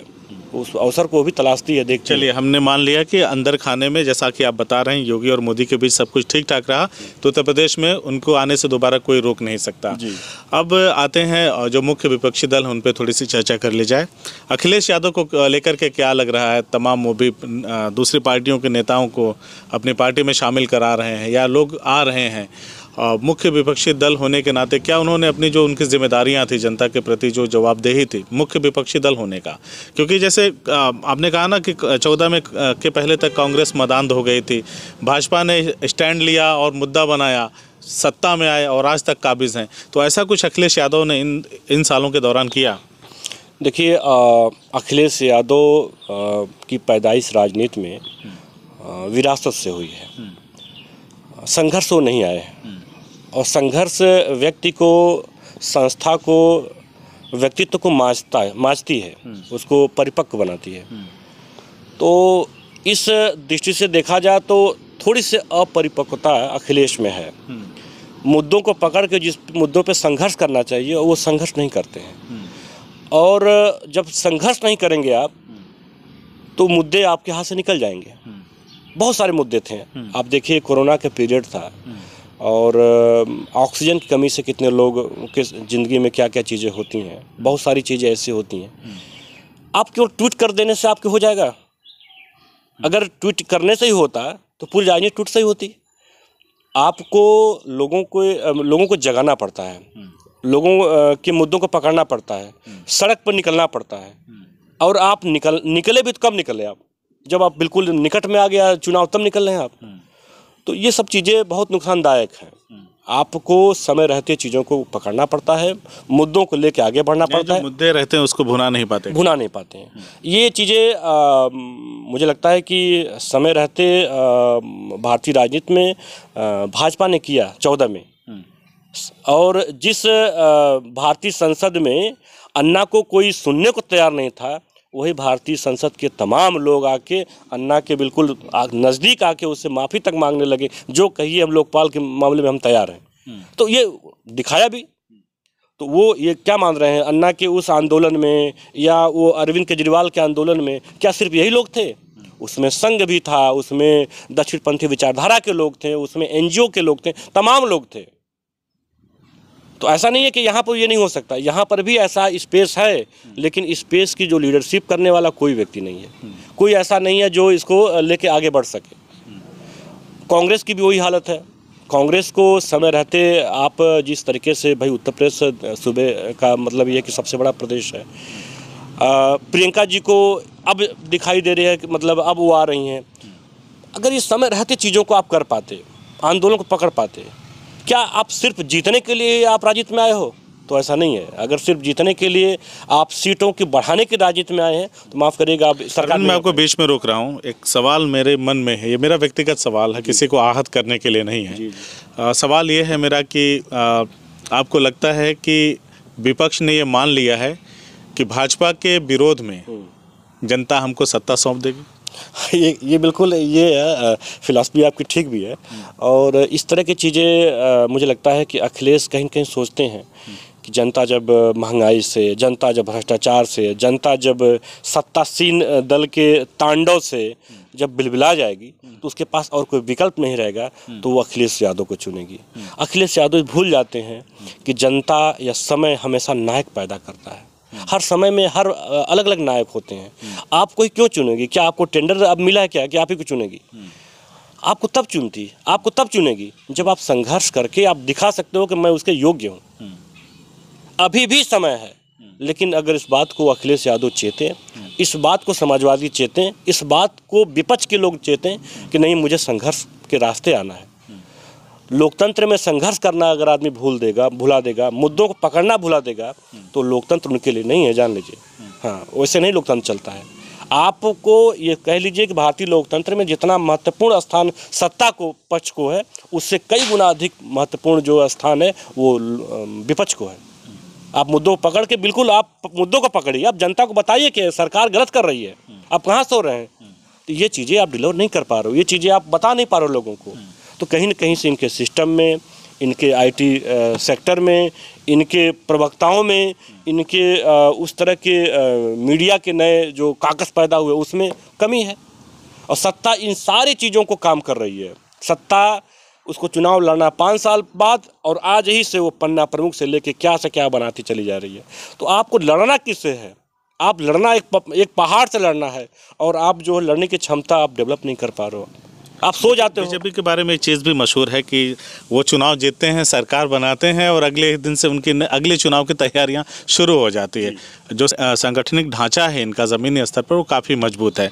उस अवसर को भी तलाशती है देख चलिए हमने मान लिया कि अंदर खाने में जैसा कि आप बता रहे हैं योगी और मोदी के बीच सब कुछ ठीक ठाक रहा तो उत्तर प्रदेश में उनको आने से दोबारा कोई रोक नहीं सकता अब आते हैं जो मुख्य विपक्षी दल हैं उन पर थोड़ी सी चर्चा कर ली जाए अखिलेश यादव को लेकर के क्या लग रहा है तमाम वो भी दूसरी पार्टियों के नेताओं को अपनी पार्टी में शामिल करा रहे हैं या लोग आ रहे हैं मुख्य विपक्षी दल होने के नाते क्या उन्होंने अपनी जो उनकी जिम्मेदारियां थी जनता के प्रति जो जवाबदेही थी मुख्य विपक्षी दल होने का क्योंकि जैसे आपने कहा ना कि चौदह में के पहले तक कांग्रेस मदान हो गई थी भाजपा ने स्टैंड लिया और मुद्दा बनाया सत्ता में आए और आज तक काबिज हैं तो ऐसा कुछ अखिलेश यादव ने इन इन सालों के दौरान किया देखिए अखिलेश यादव की पैदाइश राजनीति में विरासत से हुई है हम्म। संघर्ष वो नहीं आए हम्म। और संघर्ष व्यक्ति को संस्था को व्यक्तित्व को माजता माजती है हम्म। उसको परिपक्व बनाती है हम्म। तो इस दृष्टि से देखा जाए तो थोड़ी सी अपरिपक्वता अखिलेश में है हम्म। मुद्दों को पकड़ के जिस मुद्दों पे संघर्ष करना चाहिए वो संघर्ष नहीं करते हैं और जब संघर्ष नहीं करेंगे आप तो मुद्दे आपके हाथ से निकल जाएंगे बहुत सारे मुद्दे थे आप देखिए कोरोना का पीरियड था और ऑक्सीजन की कमी से कितने लोग के ज़िंदगी में क्या क्या चीज़ें होती हैं बहुत सारी चीज़ें ऐसी होती हैं हम्म। आप केवल ट्वीट कर देने से आपके हो जाएगा हम्म। अगर ट्वीट करने से ही होता तो पूरी राजनीति ट्वीट से ही होती आपको लोगों को लोगों को जगाना पड़ता है हम्म। लोगों के मुद्दों को पकड़ना पड़ता है सड़क पर निकलना पड़ता है और आप निकल निकले भी तो कब निकले आप जब आप बिल्कुल निकट में आ गया चुनाव तब निकल रहे हैं आप तो ये सब चीज़ें बहुत नुकसानदायक हैं हम्म। आपको समय रहते चीज़ों को पकड़ना पड़ता है मुद्दों को लेकर आगे बढ़ना पड़ता है मुद्दे रहते हैं उसको भुना नहीं पाते भुना नहीं पाते हैं हम्म। ये चीज़ें मुझे लगता है कि समय रहते भारतीय राजनीति में भाजपा ने किया चौदह में हम्म। और जिस भारतीय संसद में अन्ना को कोई सुनने को तैयार नहीं था वही भारतीय संसद के तमाम लोग आके अन्ना के बिल्कुल नज़दीक आके उससे माफ़ी तक मांगने लगे जो कहिए हम लोकपाल के मामले में हम तैयार हैं हम्म। तो ये दिखाया भी तो वो ये क्या मान रहे हैं अन्ना के उस आंदोलन में या वो अरविंद केजरीवाल के आंदोलन में क्या सिर्फ यही लोग थे उसमें संघ भी था उसमें दक्षिणपंथी विचारधारा के लोग थे उसमें एनजीओ के लोग थे तमाम लोग थे तो ऐसा नहीं है कि यहाँ पर ये नहीं हो सकता यहाँ पर भी ऐसा स्पेस है लेकिन स्पेस की जो लीडरशिप करने वाला कोई व्यक्ति नहीं है कोई ऐसा नहीं है जो इसको लेके आगे बढ़ सके कांग्रेस की भी वही हालत है कांग्रेस को समय रहते आप जिस तरीके से भाई उत्तर प्रदेश सूबे का मतलब ये कि सबसे बड़ा प्रदेश है प्रियंका जी को अब दिखाई दे रही है कि मतलब अब वो आ रही हैं अगर ये समय रहते चीज़ों को आप कर पाते आंदोलन को पकड़ पाते क्या आप सिर्फ जीतने के लिए आप राजनीति में आए हो तो ऐसा नहीं है अगर सिर्फ जीतने के लिए आप सीटों की बढ़ाने के राजनीति में आए हैं तो माफ़ करिएगा आप सरकार मैं आपको बीच में रोक रहा हूँ एक सवाल मेरे मन में है ये मेरा व्यक्तिगत सवाल है किसी को आहत करने के लिए नहीं है आ, सवाल ये है मेरा कि आ, आपको लगता है कि विपक्ष ने ये मान लिया है कि भाजपा के विरोध में हम्म। जनता हमको सत्ता सौंप देगी ये ये बिल्कुल ये फ़िलासफ़ी आपकी ठीक भी है और इस तरह की चीज़ें मुझे लगता है कि अखिलेश कहीं कहीं सोचते हैं कि जनता जब महंगाई से जनता जब भ्रष्टाचार से जनता जब सत्तासीन दल के तांडव से जब बिलबिला जाएगी तो उसके पास और कोई विकल्प नहीं रहेगा तो वो अखिलेश यादव को चुनेगी अखिलेश यादव भूल जाते हैं कि जनता या समय हमेशा नायक पैदा करता है हर समय में हर अलग अलग नायक होते हैं आपको कोई क्यों चुनेगी क्या आपको टेंडर अब मिला है क्या कि आप ही को चुनेगी आपको तब चुनती आपको तब चुनेगी जब आप संघर्ष करके आप दिखा सकते हो कि मैं उसके योग्य हूँ अभी भी समय है लेकिन अगर इस बात को अखिलेश यादव चेते इस बात को समाजवादी चेतें इस बात को विपक्ष के लोग चेतें कि नहीं मुझे संघर्ष के रास्ते आना है लोकतंत्र में संघर्ष करना अगर आदमी भूल देगा भुला देगा मुद्दों को पकड़ना भुला देगा तो लोकतंत्र उनके लिए नहीं है जान लीजिए हाँ वैसे नहीं लोकतंत्र चलता है आपको ये कह लीजिए कि भारतीय लोकतंत्र में जितना महत्वपूर्ण स्थान सत्ता को पक्ष को है उससे कई गुना अधिक महत्वपूर्ण जो स्थान है वो विपक्ष को है आप मुद्दों को पकड़ के बिल्कुल आप मुद्दों को पकड़िए आप जनता को बताइए कि सरकार गलत कर रही है आप कहाँ सो रहे हैं तो ये चीज़ें आप डिलीवर नहीं कर पा रहे हो ये चीज़ें आप बता नहीं पा रहे हो लोगों को तो कहीं ना कहीं से इनके सिस्टम में इनके आईटी सेक्टर में इनके प्रवक्ताओं में इनके उस तरह के मीडिया के नए जो काकस पैदा हुए उसमें कमी है और सत्ता इन सारी चीज़ों को काम कर रही है सत्ता उसको चुनाव लड़ना पाँच साल बाद और आज ही से वो पन्ना प्रमुख से लेके क्या से क्या बनाती चली जा रही है तो आपको लड़ना किससे है आप लड़ना एक एक पहाड़ से लड़ना है और आप जो है लड़ने की क्षमता आप डेवलप नहीं कर पा रहे हो आप सो जाते हो बीजेपी के बारे में एक चीज़ भी मशहूर है कि वो चुनाव जीतते हैं सरकार बनाते हैं और अगले दिन से उनकी अगले चुनाव की तैयारियां शुरू हो जाती है जो सांगठनिक ढांचा है इनका ज़मीनी स्तर पर वो काफ़ी मजबूत है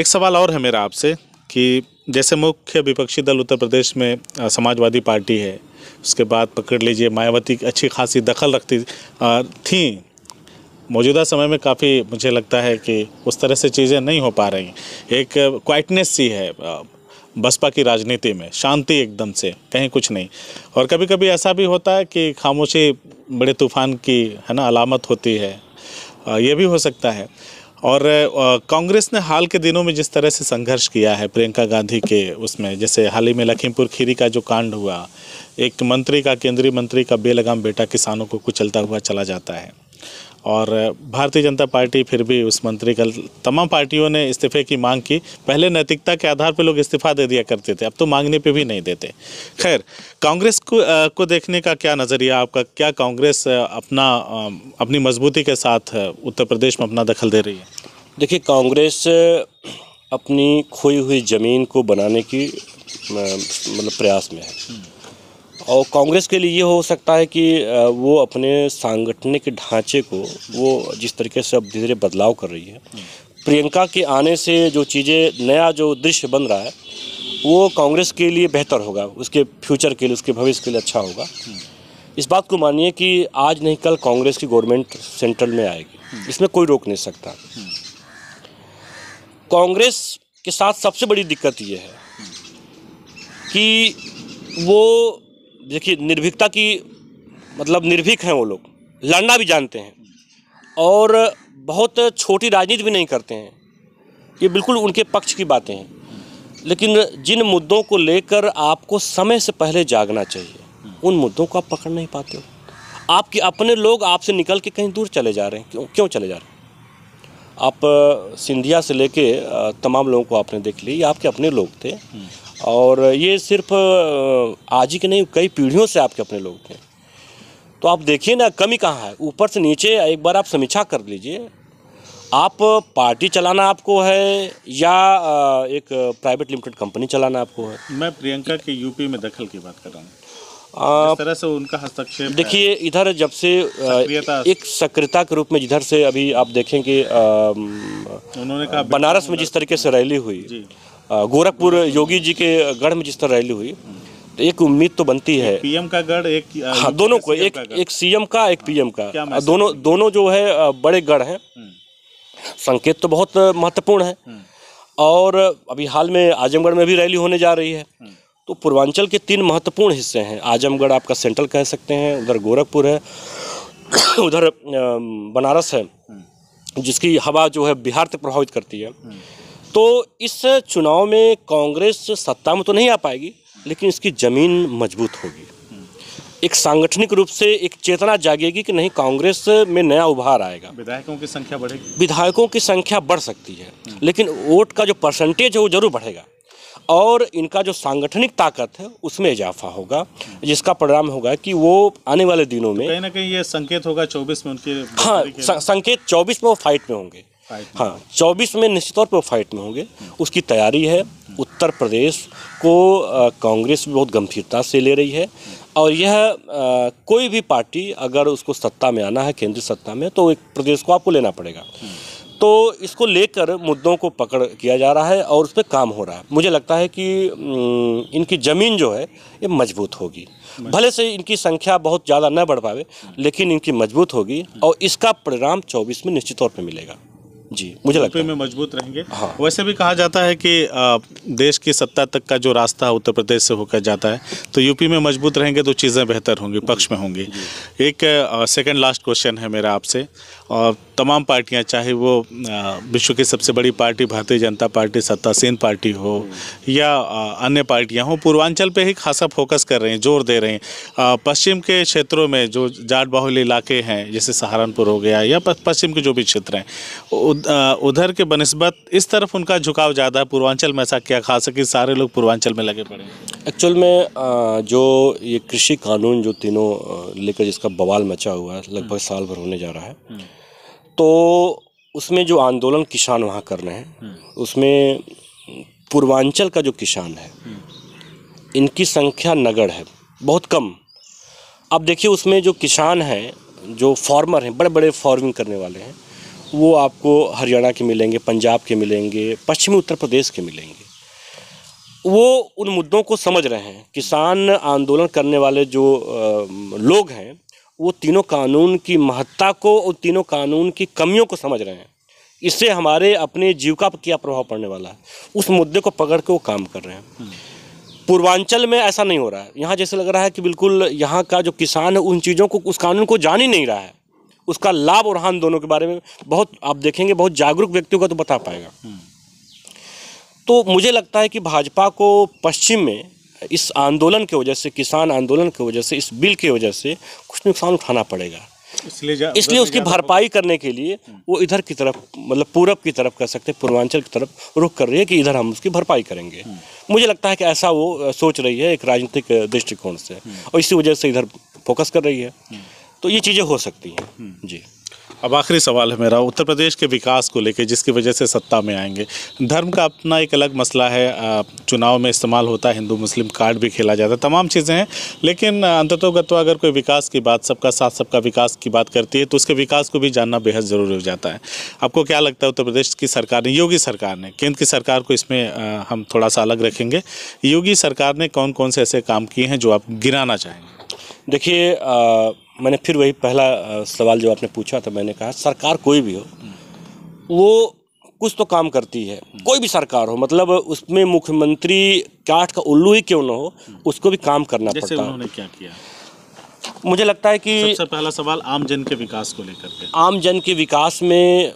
एक सवाल और है मेरा आपसे कि जैसे मुख्य विपक्षी दल उत्तर प्रदेश में समाजवादी पार्टी है उसके बाद पकड़ लीजिए मायावती अच्छी खासी दखल रखती थी मौजूदा समय में काफ़ी मुझे लगता है कि उस तरह से चीज़ें नहीं हो पा रही एक क्वाइटनेस सी है बसपा की राजनीति में शांति एकदम से कहीं कुछ नहीं और कभी कभी ऐसा भी होता है कि खामोशी बड़े तूफान की है ना अलामत होती है ये भी हो सकता है और कांग्रेस ने हाल के दिनों में जिस तरह से संघर्ष किया है प्रियंका गांधी के उसमें जैसे हाल ही में लखीमपुर खीरी का जो कांड हुआ एक मंत्री का केंद्रीय मंत्री का बेलगाम बेटा किसानों को कुचलता हुआ चला जाता है और भारतीय जनता पार्टी फिर भी उस मंत्री कल तमाम पार्टियों ने इस्तीफे की मांग की पहले नैतिकता के आधार पर लोग इस्तीफा दे दिया करते थे अब तो मांगने पे भी नहीं देते खैर कांग्रेस को आ, को देखने का क्या नज़रिया आपका क्या कांग्रेस अपना आ, अपनी मजबूती के साथ उत्तर प्रदेश में अपना दखल दे रही है देखिए कांग्रेस अपनी खोई हुई ज़मीन को बनाने की मतलब प्रयास में है और कांग्रेस के लिए ये हो सकता है कि वो अपने सांगठनिक ढांचे को वो जिस तरीके से अब धीरे धीरे बदलाव कर रही है प्रियंका के आने से जो चीज़ें नया जो दृश्य बन रहा है वो कांग्रेस के लिए बेहतर होगा उसके फ्यूचर के लिए उसके भविष्य के लिए अच्छा होगा इस बात को मानिए कि आज नहीं कल कांग्रेस की गवर्नमेंट सेंट्रल में आएगी इसमें कोई रोक नहीं सकता कांग्रेस के साथ सबसे बड़ी दिक्कत ये है कि वो देखिए निर्भीकता की मतलब निर्भीक हैं वो लोग लड़ना भी जानते हैं और बहुत छोटी राजनीति भी नहीं करते हैं ये बिल्कुल उनके पक्ष की बातें हैं लेकिन जिन मुद्दों को लेकर आपको समय से पहले जागना चाहिए उन मुद्दों को आप पकड़ नहीं पाते हो आपके अपने लोग आपसे निकल के कहीं दूर चले जा रहे हैं क्यों क्यों चले जा रहे हैं आप सिंधिया से लेके तमाम लोगों को आपने देख ली आपके अपने लोग थे और ये सिर्फ आज ही के नहीं कई पीढ़ियों से आपके अपने लोग थे तो आप देखिए ना कमी कहाँ है ऊपर से नीचे एक बार आप समीक्षा कर लीजिए आप पार्टी चलाना आपको है या एक प्राइवेट लिमिटेड कंपनी चलाना आपको है मैं प्रियंका के यूपी में दखल की बात कर रहा हूँ तरह से उनका हस्तक्षेप देखिए इधर जब से सक्रियता एक सक्रियता के रूप में जिधर से अभी आप देखें कि उन्होंने कहा बनारस में जिस तरीके से रैली हुई गोरखपुर योगी जी के गढ़ में जिस तरह रैली हुई तो एक उम्मीद तो बनती है पीएम का गढ़ एक हाँ दोनों को एक एक सीएम का एक पीएम का दोनों दोनों जो है बड़े गढ़ हैं हम्म। संकेत तो बहुत महत्वपूर्ण है हम्म। और अभी हाल में आजमगढ़ में भी रैली होने जा रही है हम्म। तो पूर्वांचल के तीन महत्वपूर्ण हिस्से हैं आजमगढ़ आपका सेंट्रल कह सकते हैं उधर गोरखपुर है उधर बनारस है जिसकी हवा जो है बिहार तक प्रभावित करती है तो इस चुनाव में कांग्रेस सत्ता में तो नहीं आ पाएगी लेकिन इसकी ज़मीन मजबूत होगी एक सांगठनिक रूप से एक चेतना जागेगी कि नहीं कांग्रेस में नया उभार आएगा विधायकों की संख्या बढ़ेगी विधायकों की संख्या बढ़ सकती है लेकिन वोट का जो परसेंटेज है वो जरूर बढ़ेगा और इनका जो सांगठनिक ताकत है उसमें इजाफा होगा जिसका परिणाम होगा कि वो आने वाले दिनों तो में कहीं ना कहीं ये संकेत होगा चौबीस में उनके हाँ संकेत चौबीस में वो फाइट में होंगे हाँ चौबीस में निश्चित तौर पर फाइट में होंगे उसकी तैयारी है उत्तर प्रदेश को कांग्रेस बहुत गंभीरता से ले रही है और यह आ, कोई भी पार्टी अगर उसको सत्ता में आना है केंद्रीय सत्ता में तो एक प्रदेश को आपको लेना पड़ेगा तो इसको लेकर मुद्दों को पकड़ किया जा रहा है और उस पर काम हो रहा है मुझे लगता है कि इनकी ज़मीन जो है ये मजबूत होगी भले से इनकी संख्या बहुत ज़्यादा न बढ़ पावे लेकिन इनकी मजबूत होगी और इसका परिणाम 24 में निश्चित तौर पर मिलेगा जी मुझे लगता है में मजबूत रहेंगे हाँ। वैसे भी कहा जाता है कि आ, देश की सत्ता तक का जो रास्ता उत्तर प्रदेश से होकर जाता है तो यूपी में मजबूत रहेंगे तो चीज़ें बेहतर होंगी पक्ष में होंगी एक सेकंड लास्ट क्वेश्चन है मेरा आपसे और तमाम पार्टियां चाहे वो विश्व की सबसे बड़ी पार्टी भारतीय जनता पार्टी सत्तासीन पार्टी हो या आ, अन्य पार्टियाँ हों पूर्वांचल पर ही खासा फोकस कर रही हैं जोर दे रही हैं पश्चिम के क्षेत्रों में जो जाट बाहुल्य इलाके हैं जैसे सहारनपुर हो गया या पश्चिम के जो भी क्षेत्र हैं उधर के बनस्बत इस तरफ उनका झुकाव ज़्यादा है पूर्वांचल में ऐसा क्या खास है कि सारे लोग पूर्वांचल में लगे पड़े एक्चुअल में जो ये कृषि कानून जो तीनों लेकर जिसका बवाल मचा हुआ है लगभग हम्म। साल भर होने जा रहा है हम्म। तो उसमें जो आंदोलन किसान वहाँ कर रहे हैं हम्म। उसमें पूर्वांचल का जो किसान है इनकी संख्या नगढ़ है बहुत कम अब देखिए उसमें जो किसान हैं जो फार्मर हैं बड़े बड़े फार्मिंग करने वाले हैं वो आपको हरियाणा के मिलेंगे पंजाब के मिलेंगे पश्चिमी उत्तर प्रदेश के मिलेंगे वो उन मुद्दों को समझ रहे हैं किसान आंदोलन करने वाले जो लोग हैं वो तीनों कानून की महत्ता को और तीनों कानून की कमियों को समझ रहे हैं इससे हमारे अपने जीविका पर क्या प्रभाव पड़ने वाला है उस मुद्दे को पकड़ के वो काम कर रहे हैं हम्म। पूर्वांचल में ऐसा नहीं हो रहा है यहाँ जैसे लग रहा है कि बिल्कुल यहाँ का जो किसान है उन चीज़ों को उस कानून को जान ही नहीं रहा है उसका लाभ और हान दोनों के बारे में बहुत आप देखेंगे बहुत जागरूक व्यक्तियों होगा तो बता पाएगा तो मुझे लगता है कि भाजपा को पश्चिम में इस आंदोलन की वजह से किसान आंदोलन की वजह से इस बिल की वजह से कुछ नुकसान उठाना पड़ेगा इसलिए इसलिए उसकी भरपाई करने के लिए वो इधर की तरफ मतलब पूरब की तरफ कह सकते हैं पूर्वांचल की तरफ रुख कर रही है कि इधर हम उसकी भरपाई करेंगे मुझे लगता है कि ऐसा वो सोच रही है एक राजनीतिक दृष्टिकोण से और इसी वजह से इधर फोकस कर रही है तो ये चीज़ें हो सकती हैं हम्म। जी अब आखिरी सवाल है मेरा उत्तर प्रदेश के विकास को लेकर जिसकी वजह से सत्ता में आएंगे धर्म का अपना एक अलग मसला है चुनाव में इस्तेमाल होता है हिंदू मुस्लिम कार्ड भी खेला जाता है तमाम चीज़ें हैं लेकिन अंततोगत्वा अगर कोई विकास की बात सबका साथ सबका विकास की बात करती है तो उसके विकास को भी जानना बेहद ज़रूरी हो जाता है आपको क्या लगता है उत्तर प्रदेश की सरकार ने योगी सरकार ने केंद्र की सरकार को इसमें हम थोड़ा सा अलग रखेंगे योगी सरकार ने कौन कौन से ऐसे काम किए हैं जो आप गिराना चाहेंगे देखिए मैंने फिर वही पहला सवाल जो आपने पूछा तो मैंने कहा सरकार कोई भी हो वो कुछ तो काम करती है कोई भी सरकार हो मतलब उसमें मुख्यमंत्री काट का उल्लू ही क्यों ना हो उसको भी काम करना जैसे पड़ता उन्होंने क्या किया मुझे लगता है कि सबसे पहला सवाल आम जन के विकास को लेकर के आम जन के विकास में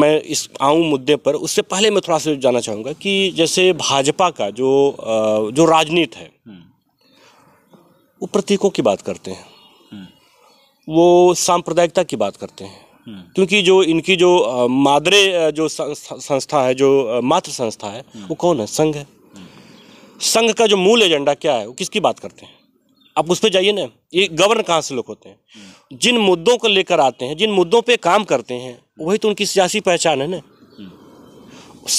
मैं इस आऊँ मुद्दे पर उससे पहले मैं थोड़ा सा जाना चाहूँगा कि जैसे भाजपा का जो जो राजनीति है हम्म। वो प्रतीकों की बात करते हैं वो सांप्रदायिकता की बात करते हैं हम्म। क्योंकि जो इनकी जो मादरे जो संस्था है जो मातृ संस्था है हम्म। वो कौन है संघ है संघ का जो मूल एजेंडा क्या है वो किसकी बात करते हैं आप उस पर जाइए ना ये गवर्न कहाँ से लोग होते हैं हम्म। जिन मुद्दों को लेकर आते हैं जिन मुद्दों पे काम करते हैं वही तो उनकी सियासी पहचान है ना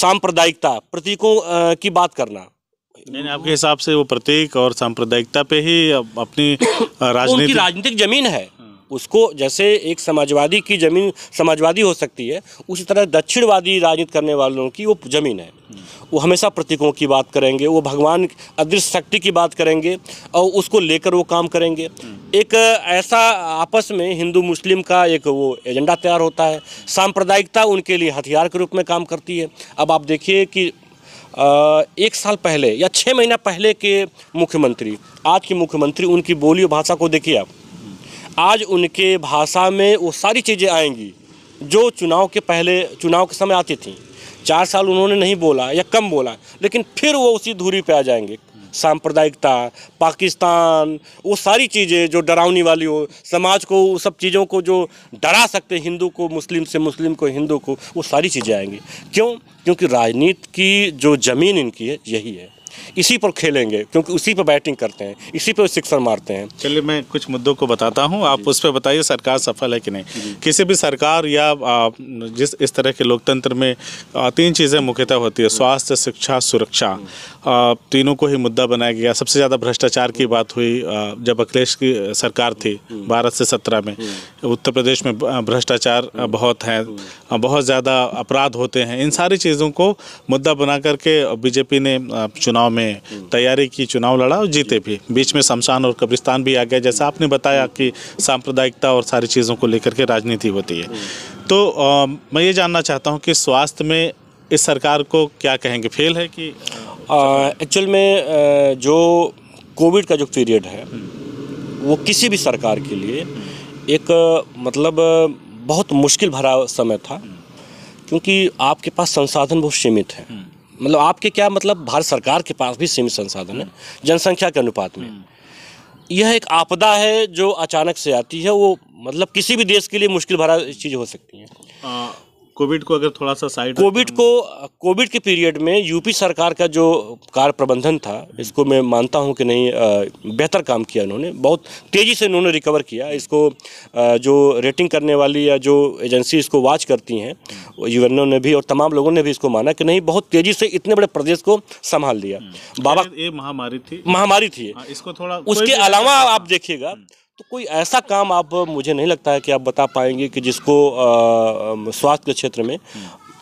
सांप्रदायिकता प्रतीकों की बात करना नहीं नहीं आपके हिसाब से वो प्रतीक और सांप्रदायिकता पे ही अपनी राजनीति राजनीतिक जमीन है उसको जैसे एक समाजवादी की ज़मीन समाजवादी हो सकती है उसी तरह दक्षिणवादी राजनीति करने वालों की वो ज़मीन है वो हमेशा प्रतीकों की बात करेंगे वो भगवान अदृश्य शक्ति की बात करेंगे और उसको लेकर वो काम करेंगे एक ऐसा आपस में हिंदू मुस्लिम का एक वो एजेंडा तैयार होता है सांप्रदायिकता उनके लिए हथियार के रूप में काम करती है अब आप देखिए कि एक साल पहले या छः महीना पहले के मुख्यमंत्री आज के मुख्यमंत्री उनकी बोली और भाषा को देखिए आप आज उनके भाषा में वो सारी चीज़ें आएंगी जो चुनाव के पहले चुनाव के समय आती थी चार साल उन्होंने नहीं बोला या कम बोला लेकिन फिर वो उसी धूरी पे आ जाएंगे सांप्रदायिकता पाकिस्तान वो सारी चीज़ें जो डरावनी वाली हो समाज को वो सब चीज़ों को जो डरा सकते हिंदू को मुस्लिम से मुस्लिम को हिंदू को वो सारी चीज़ें आएंगी क्यों क्योंकि राजनीति की जो ज़मीन इनकी है यही है इसी पर खेलेंगे क्योंकि उसी पर बैटिंग करते हैं इसी पर सिक्सर मारते हैं चलिए मैं कुछ मुद्दों को बताता हूँ आप उस पर बताइए सरकार सफल है कि नहीं किसी भी सरकार या जिस इस तरह के लोकतंत्र में तीन चीज़ें मुख्यतः होती है स्वास्थ्य शिक्षा सुरक्षा तीनों को ही मुद्दा बनाया गया सबसे ज़्यादा भ्रष्टाचार की बात हुई जब अखिलेश की सरकार थी भारत से सत्रह में उत्तर प्रदेश में भ्रष्टाचार बहुत हैं बहुत ज़्यादा अपराध होते हैं इन सारी चीज़ों को मुद्दा बना करके बीजेपी ने चुनाव चुनाव में तैयारी की चुनाव लड़ा और जीते भी बीच में शमशान और कब्रिस्तान भी आ गया जैसा आपने बताया कि सांप्रदायिकता और सारी चीज़ों को लेकर के राजनीति होती है तो आ, मैं ये जानना चाहता हूँ कि स्वास्थ्य में इस सरकार को क्या कहेंगे फेल है कि एक्चुअल में जो कोविड का जो पीरियड है वो किसी भी सरकार के लिए एक मतलब बहुत मुश्किल भरा समय था क्योंकि आपके पास संसाधन बहुत सीमित हैं मतलब आपके क्या मतलब भारत सरकार के पास भी सीमित संसाधन है जनसंख्या के अनुपात में यह एक आपदा है जो अचानक से आती है वो मतलब किसी भी देश के लिए मुश्किल भरा चीज़ हो सकती है कोविड को अगर थोड़ा सा साइड कोविड को कोविड के पीरियड में यूपी सरकार का जो कार्य प्रबंधन था इसको मैं मानता हूं कि नहीं बेहतर काम किया उन्होंने बहुत तेज़ी से उन्होंने रिकवर किया इसको जो रेटिंग करने वाली या जो एजेंसी इसको वॉच करती हैं यूएनओ ने भी और तमाम लोगों ने भी इसको माना कि नहीं बहुत तेज़ी से इतने बड़े प्रदेश को संभाल लिया हम्म। बाबा ये महामारी थी महामारी थी हाँ, इसको थोड़ा उसके अलावा आप देखिएगा हम्म। तो कोई ऐसा काम आप मुझे नहीं लगता है कि आप बता पाएंगे कि जिसको स्वास्थ्य के क्षेत्र में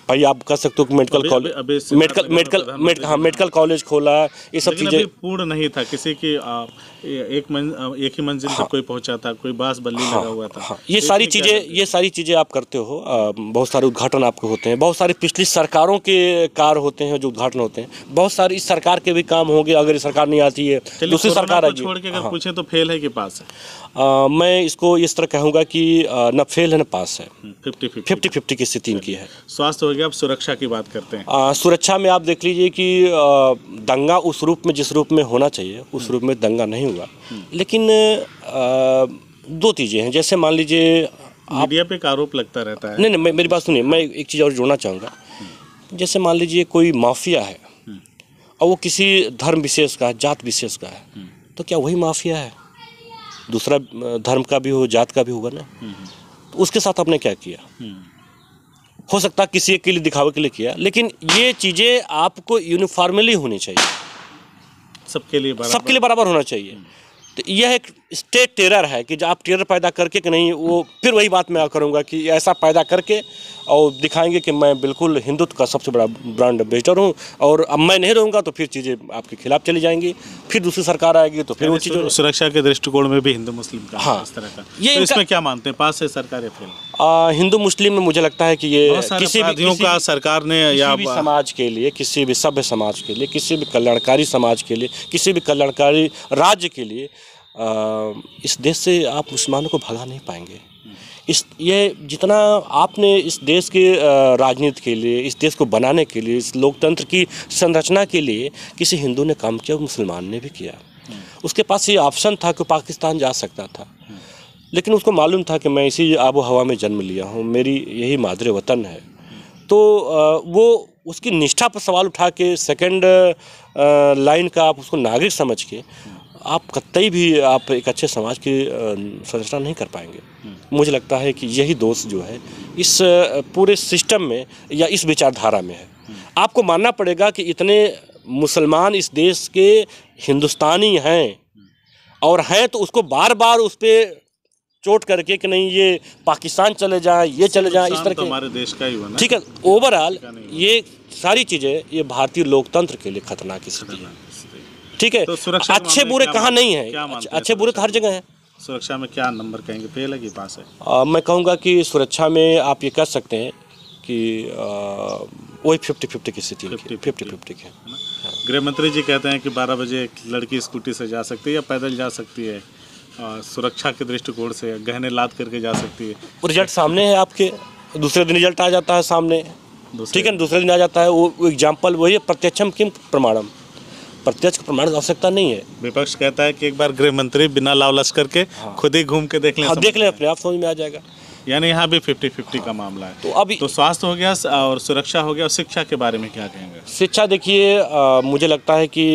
भाई आप कह सकते हो कि medical college medical medical medical हाँ मेडिकल कॉलेज खोला ये सब चीज़ें पूर्ण नहीं था किसी की एक मन एक ही मंजिल हाँ, कोई पहुंचा था कोई बास बल्ली हाँ, लगा हुआ था हाँ, ये तो सारी चीज़ें ये सारी चीज़ें आप करते हो बहुत सारे उद्घाटन आपके होते हैं बहुत सारी पिछली सरकारों के कार होते हैं जो उद्घाटन होते हैं बहुत सारे इस सरकार के भी काम होंगे अगर सरकार नहीं आती है दूसरी सरकार छोड़ के अगर हाँ। पूछे तो फेल है कि पास है आ, मैं इसको इस तरह कहूँगा कि न फेल है न पास है फिफ्टी फिफ्टी फिफ्टी की स्थिति इनकी है स्वास्थ्य हो गया अब सुरक्षा की बात करते हैं आ, सुरक्षा में आप देख लीजिए कि दंगा उस रूप में जिस रूप में होना चाहिए उस रूप में दंगा नहीं हुआ लेकिन दो चीज़ें हैं जैसे मान लीजिए मीडिया पे आरोप लगता रहता है नहीं नहीं मेरी बात सुनिए मैं एक चीज़ और जोड़ना चाहूँगा जैसे मान लीजिए कोई माफिया है हम्म। और वो किसी धर्म विशेष का है जात विशेष का है हम्म। तो क्या वही माफिया है दूसरा धर्म का भी हो जात का भी होगा ना हम्म, हम्म। तो उसके साथ आपने क्या किया हम्म। हो सकता किसी के लिए दिखावे के लिए किया लेकिन ये चीज़ें आपको यूनिफॉर्मली होनी चाहिए सबके लिए सबके लिए बराबर होना चाहिए तो यह एक स्टेट टेरर है कि जब आप टेरर पैदा करके कि नहीं वो फिर वही बात मैं करूँगा कि ऐसा पैदा करके और दिखाएंगे कि मैं बिल्कुल हिंदुत्व का सबसे बड़ा ब्रांड एम्बेसडर हूँ और अब मैं नहीं रहूँगा तो फिर चीज़ें आपके खिलाफ चली जाएंगी फिर दूसरी सरकार आएगी तो फिर वो चीज़ तो सुरक्षा के दृष्टिकोण में भी हिंदू मुस्लिम का हाँ इस तरह का ये तो इसमें क्या मानते हैं पास है सरकार या हिंदू मुस्लिम में मुझे लगता है कि ये किसी भी का सरकार ने या समाज के लिए किसी भी सभ्य समाज के लिए किसी भी कल्याणकारी समाज के लिए किसी भी कल्याणकारी राज्य के लिए इस देश से आप मुसलमानों को भगा नहीं पाएंगे इस ये जितना आपने इस देश के राजनीति के लिए इस देश को बनाने के लिए इस लोकतंत्र की संरचना के लिए किसी हिंदू ने काम किया मुसलमान ने भी किया उसके पास ये ऑप्शन था कि पाकिस्तान जा सकता था लेकिन उसको मालूम था कि मैं इसी आबो हवा में जन्म लिया हूँ मेरी यही मादरे वतन है तो वो उसकी निष्ठा पर सवाल उठा के सेकेंड लाइन का आप उसको नागरिक समझ के आप कतई भी आप एक अच्छे समाज की संरचना नहीं कर पाएंगे हम्म। मुझे लगता है कि यही दोष जो है इस पूरे सिस्टम में या इस विचारधारा में है हम्म। आपको मानना पड़ेगा कि इतने मुसलमान इस देश के हिंदुस्तानी हैं हम्म। और हैं तो उसको बार बार उस पर चोट करके कि नहीं ये पाकिस्तान चले जाएं ये चले जाएं इस तो तरह के हमारे देश का ही ठीक है ओवरऑल ये सारी चीज़ें ये भारतीय लोकतंत्र के लिए खतरनाक स्थिति है ठीक है तो अच्छे बुरे कहाँ नहीं है अच्छे बुरे तो हर जगह है सुरक्षा में क्या नंबर कहेंगे है कि पास है आ, मैं कहूँगा कि सुरक्षा में आप ये कह सकते हैं कि वही फिफ्टी फिफ्टी की स्थिति फिफ्टी फिफ्टी की गृह मंत्री जी कहते हैं कि बारह बजे एक लड़की स्कूटी से जा सकती है या पैदल जा सकती है सुरक्षा के दृष्टिकोण से गहने लाद करके जा सकती है रिजल्ट सामने है आपके दूसरे दिन रिजल्ट आ जाता है सामने ठीक है ना दूसरे दिन आ जाता है वो एग्जाम्पल वही है प्रत्यक्षम किम प्रमाणम प्रत्यक्ष प्रमाण की आवश्यकता नहीं है विपक्ष कहता है कि एक बार गृह मंत्री बिना लाव लश्कर के हाँ। खुद ही घूम के देख लें हाँ, देख लें अपने आप समझ में आ जाएगा यानी यहाँ भी फिफ्टी फिफ्टी हाँ। का मामला है तो अभी तो स्वास्थ्य हो गया और सुरक्षा हो गया और शिक्षा के बारे में क्या कहेंगे शिक्षा देखिए मुझे लगता है कि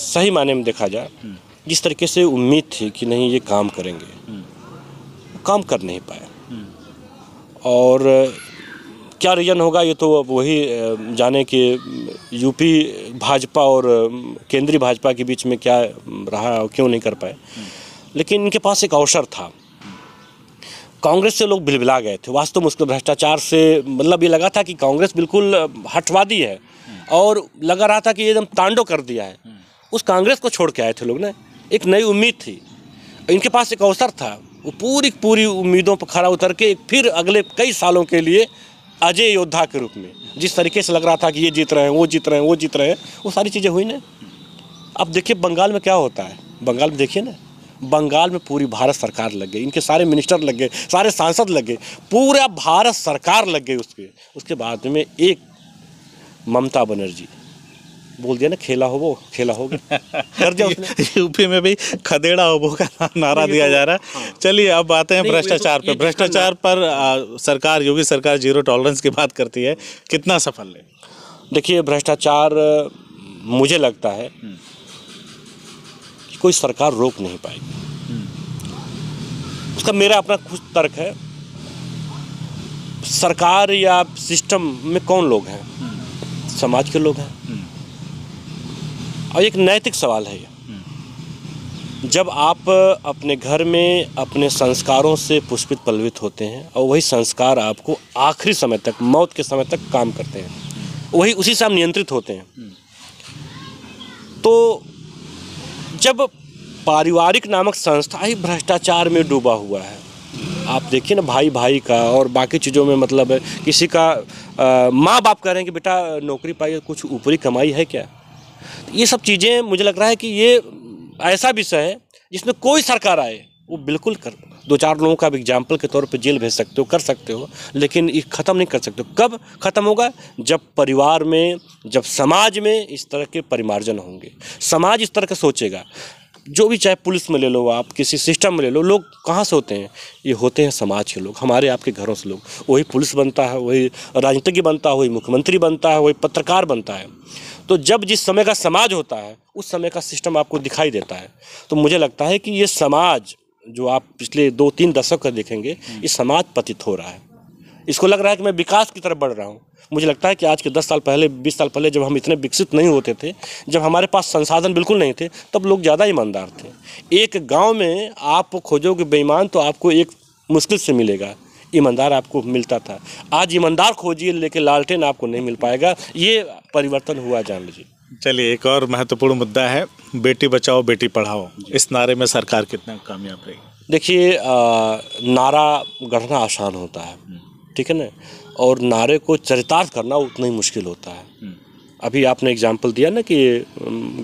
सही मायने में देखा जाए हम्म। जिस तरीके से उम्मीद थी कि नहीं ये काम करेंगे हम्म। काम कर नहीं पाए हम्म। और क्या रीजन होगा ये तो अब वही जाने कि यूपी भाजपा और केंद्रीय भाजपा के बीच में क्या रहा और क्यों नहीं कर पाए लेकिन इनके पास एक अवसर था कांग्रेस से लोग बिलबिला गए थे वास्तव में उसको भ्रष्टाचार से मतलब ये लगा था कि कांग्रेस बिल्कुल हटवादी है और लगा रहा था कि एकदम तांडो कर दिया है उस कांग्रेस को छोड़ के आए थे लोग ना एक नई उम्मीद थी इनके पास एक अवसर था वो पूरी पूरी उम्मीदों पर खड़ा उतर के एक फिर अगले कई सालों के लिए अजय योद्धा के रूप में जिस तरीके से लग रहा था कि ये जीत रहे हैं वो जीत रहे हैं वो जीत रहे हैं वो सारी चीज़ें हुई ना अब देखिए बंगाल में क्या होता है बंगाल में देखिए ना बंगाल में पूरी भारत सरकार लग गई इनके सारे मिनिस्टर लग गए सारे सांसद लग गए पूरा भारत सरकार लग गई उसके उसके बाद में एक ममता बनर्जी बोल दिया ना खेला हो वो खेला हो यूपी में भी खदेड़ा होबो का नारा दिया तो- जा रहा है हाँ। चलिए अब आते हैं तो- तो भ्रष्टाचार पर भ्रष्टाचार पर सरकार योगी सरकार जीरो टॉलरेंस की बात करती है कितना सफल है देखिए भ्रष्टाचार मुझे लगता है हम्म। कि कोई सरकार रोक नहीं पाएगी उसका मेरा अपना कुछ तर्क है सरकार या सिस्टम में कौन लोग हैं हम्म। समाज के लोग हैं हम्म। और एक नैतिक सवाल है ये जब आप अपने घर में अपने संस्कारों से पुष्पित पल्वित होते हैं और वही संस्कार आपको आखिरी समय तक मौत के समय तक काम करते हैं वही उसी से हम नियंत्रित होते हैं तो जब पारिवारिक नामक संस्था ही भ्रष्टाचार में डूबा हुआ है आप देखिए ना भाई भाई का और बाकी चीज़ों में मतलब किसी का माँ बाप कह रहे हैं कि बेटा नौकरी पाई कुछ ऊपरी कमाई है क्या ये सब चीज़ें मुझे लग रहा है कि ये ऐसा विषय है जिसमें कोई सरकार आए वो बिल्कुल कर दो चार लोगों का आप एग्जाम्पल के तौर पे जेल भेज सकते हो कर सकते हो लेकिन ये ख़त्म नहीं कर सकते कब ख़त्म होगा जब परिवार में जब समाज में इस तरह के परिमार्जन होंगे समाज इस तरह का सोचेगा जो भी चाहे पुलिस में ले लो आप किसी सिस्टम में ले लो लोग कहाँ से होते हैं ये होते हैं समाज के लोग हमारे आपके घरों से लोग वही पुलिस बनता है वही राजनीतिज्ञ बनता है वही मुख्यमंत्री बनता है वही पत्रकार बनता है तो जब जिस समय का समाज होता है उस समय का सिस्टम आपको दिखाई देता है तो मुझे लगता है कि ये समाज जो आप पिछले दो तीन दशक का देखेंगे ये समाज पतित हो रहा है इसको लग रहा है कि मैं विकास की तरफ बढ़ रहा हूँ मुझे लगता है कि आज के दस साल पहले बीस साल पहले जब हम इतने विकसित नहीं होते थे जब हमारे पास संसाधन बिल्कुल नहीं थे तब लोग ज़्यादा ईमानदार थे एक गांव में आप खोजोगे बेईमान तो आपको एक मुश्किल से मिलेगा ईमानदार आपको मिलता था आज ईमानदार खोजिए लेकिन लालटेन आपको नहीं मिल पाएगा ये परिवर्तन हुआ जान लीजिए चलिए एक और महत्वपूर्ण मुद्दा है बेटी बचाओ बेटी पढ़ाओ इस नारे में सरकार कितना कामयाब रही देखिए नारा गढ़ना आसान होता है हम्म। ठीक है ना और नारे को चरितार्थ करना उतना ही मुश्किल होता है हम्म। अभी आपने एग्जाम्पल दिया ना कि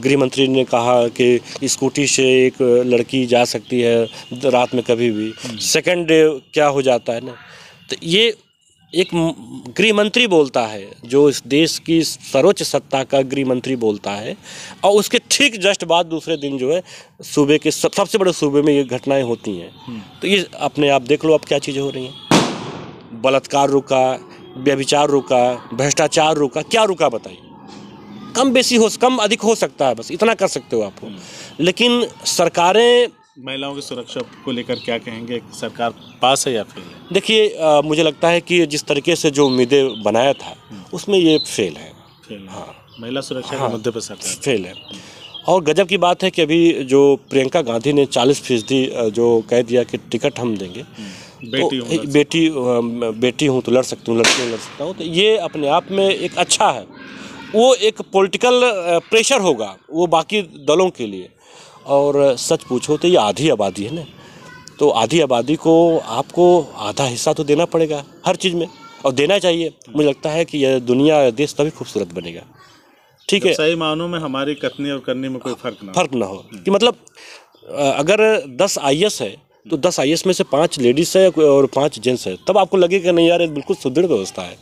गृह मंत्री ने कहा कि स्कूटी से एक लड़की जा सकती है रात में कभी भी सेकंड हम्म। डे क्या हो जाता है ना तो ये एक गृह मंत्री बोलता है जो इस देश की सर्वोच्च सत्ता का गृह मंत्री बोलता है और उसके ठीक जस्ट बाद दूसरे दिन जो है सूबे के सब, सबसे बड़े सूबे में ये घटनाएं होती हैं हम्म। तो ये अपने आप देख लो अब क्या चीज़ें हो रही हैं बलात्कार रुका व्यभिचार रुका भ्रष्टाचार रुका क्या रुका बताइए कम बेसी हो कम अधिक हो सकता है बस इतना कर सकते हो आप हम्म। लेकिन सरकारें महिलाओं की सुरक्षा को लेकर क्या कहेंगे सरकार पास है या फेल है देखिए मुझे लगता है कि जिस तरीके से जो उम्मीदें बनाया था हम्म। उसमें ये फेल है फेल हाँ महिला सुरक्षा हाँ, के मुद्दे पर सरकार फेल है और गजब की बात है कि अभी जो प्रियंका गांधी ने 40 फीसदी जो कह दिया कि टिकट हम देंगे बेटी हम्म। तो, बेटी बेटी हूँ तो लड़ सकती हूँ लड़की हूँ लड़ सकता हूँ तो ये अपने आप में एक अच्छा है वो एक पॉलिटिकल प्रेशर uh, होगा वो बाकी दलों के लिए और uh, सच पूछो तो ये आधी आबादी है ना तो आधी आबादी को आपको आधा हिस्सा तो देना पड़ेगा हर चीज़ में और देना चाहिए मुझे लगता है कि यह दुनिया देश तभी खूबसूरत बनेगा ठीक है सही मानों में हमारी कथनी और करने में कोई फर्क ना फर्क ना हो कि मतलब uh, अगर दस आई है तो दस आई में से पाँच लेडीज़ है और पाँच जेंट्स है तब आपको लगेगा नहीं यार बिल्कुल सुदृढ़ व्यवस्था है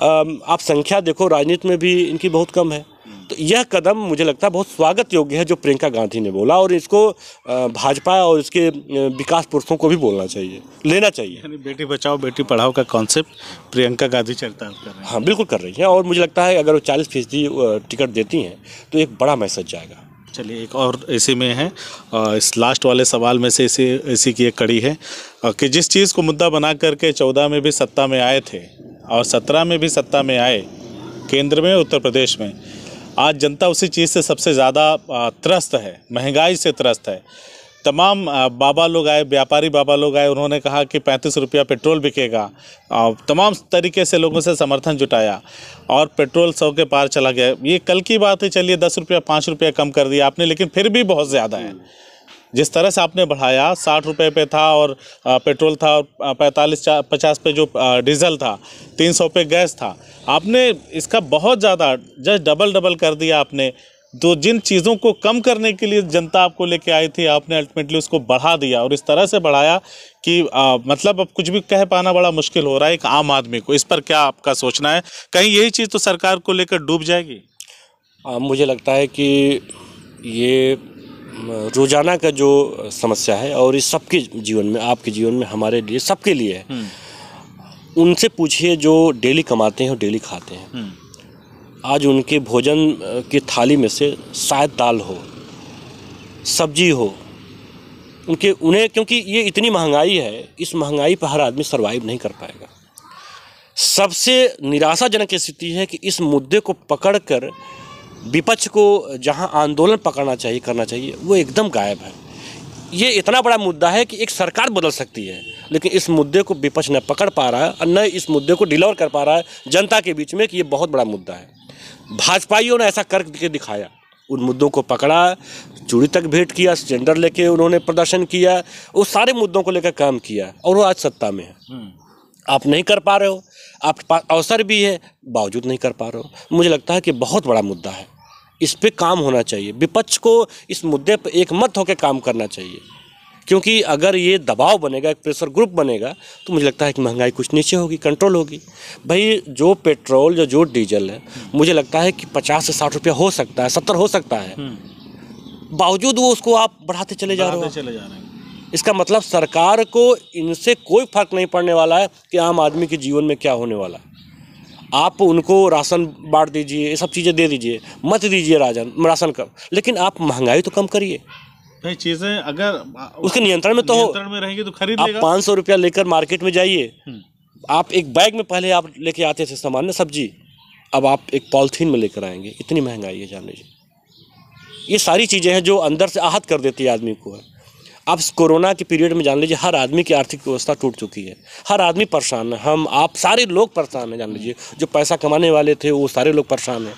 आप संख्या देखो राजनीति में भी इनकी बहुत कम है तो यह कदम मुझे लगता है बहुत स्वागत योग्य है जो प्रियंका गांधी ने बोला और इसको भाजपा और इसके विकास पुरुषों को भी बोलना चाहिए लेना चाहिए यानी बेटी बचाओ बेटी पढ़ाओ का कॉन्सेप्ट प्रियंका गांधी चलता है हाँ बिल्कुल कर रही है और मुझे लगता है अगर वो चालीस फीसदी टिकट देती हैं तो एक बड़ा मैसेज जाएगा चलिए एक और इसी में है इस लास्ट वाले सवाल में से इसी इसी की एक कड़ी है कि जिस चीज़ को मुद्दा बना करके चौदह में भी सत्ता में आए थे और सत्रह में भी सत्ता में आए केंद्र में उत्तर प्रदेश में आज जनता उसी चीज़ से सबसे ज़्यादा त्रस्त है महंगाई से त्रस्त है तमाम बाबा लोग आए व्यापारी बाबा लोग आए उन्होंने कहा कि पैंतीस रुपया पेट्रोल बिकेगा तमाम तरीके से लोगों से समर्थन जुटाया और पेट्रोल सौ के पार चला गया ये कल की बात है चलिए दस रुपया पाँच रुपया कम कर दिया आपने लेकिन फिर भी बहुत ज़्यादा है जिस तरह से आपने बढ़ाया साठ रुपये पे था और पेट्रोल था और पैंतालीस पचास पे जो डीजल था तीन सौ पे गैस था आपने इसका बहुत ज़्यादा जस्ट डबल डबल कर दिया आपने तो जिन चीज़ों को कम करने के लिए जनता आपको लेके आई थी आपने अल्टीमेटली उसको बढ़ा दिया और इस तरह से बढ़ाया कि आ, मतलब अब कुछ भी कह पाना बड़ा मुश्किल हो रहा है एक आम आदमी को इस पर क्या आपका सोचना है कहीं यही चीज़ तो सरकार को लेकर डूब जाएगी आ, मुझे लगता है कि ये रोज़ाना का जो समस्या है और इस सबके जीवन में आपके जीवन में हमारे लिए सबके लिए है हम्म। उनसे पूछिए जो डेली कमाते हैं और डेली खाते हैं हम्म। आज उनके भोजन की थाली में से शायद दाल हो सब्जी हो उनके उन्हें क्योंकि ये इतनी महंगाई है इस महंगाई पर हर आदमी सर्वाइव नहीं कर पाएगा सबसे निराशाजनक स्थिति है कि इस मुद्दे को पकड़ कर विपक्ष को जहां आंदोलन पकड़ना चाहिए करना चाहिए वो एकदम गायब है ये इतना बड़ा मुद्दा है कि एक सरकार बदल सकती है लेकिन इस मुद्दे को विपक्ष न पकड़ पा रहा है और न इस मुद्दे को डिलीवर कर पा रहा है जनता के बीच में कि ये बहुत बड़ा मुद्दा है भाजपाइयों ने ऐसा करके दिखाया उन मुद्दों को पकड़ा चूड़ी तक भेंट किया सिलेंडर लेके उन्होंने प्रदर्शन किया वो सारे मुद्दों को लेकर काम किया और वो आज सत्ता में है हम्म। आप नहीं कर पा रहे हो आपके पास अवसर भी है बावजूद नहीं कर पा रहे हो मुझे लगता है कि बहुत बड़ा मुद्दा है इस पर काम होना चाहिए विपक्ष को इस मुद्दे पर एक मत होकर काम करना चाहिए क्योंकि अगर ये दबाव बनेगा एक प्रेशर ग्रुप बनेगा तो मुझे लगता है कि महंगाई कुछ नीचे होगी कंट्रोल होगी भाई जो पेट्रोल जो जो डीजल है मुझे लगता है कि पचास से साठ रुपया हो सकता है सत्तर हो सकता है हम्म। बावजूद वो उसको आप बढ़ाते चले जा रहे हो चले जा रहे हैं इसका मतलब सरकार को इनसे कोई फर्क नहीं पड़ने वाला है कि आम आदमी के जीवन में क्या होने वाला है आप उनको राशन बांट दीजिए ये सब चीज़ें दे दीजिए मत दीजिए राजन राशन कम लेकिन आप महंगाई तो कम करिए नहीं चीज़ें अगर उसके नियंत्रण में तो नियंत्रण में रहेंगे तो खरीद आप पाँच सौ रुपया लेकर मार्केट में जाइए हम्म। आप एक बैग में पहले आप लेके आते थे सामान्य सब्जी अब आप एक पॉलिथीन में लेकर आएंगे इतनी महंगाई है जान लीजिए ये सारी चीज़ें हैं जो अंदर से आहत कर देती है आदमी को है अब कोरोना के पीरियड में जान लीजिए हर आदमी की आर्थिक व्यवस्था टूट चुकी है हर आदमी परेशान है हम आप सारे लोग परेशान हैं जान लीजिए जो पैसा कमाने वाले थे वो सारे लोग परेशान हैं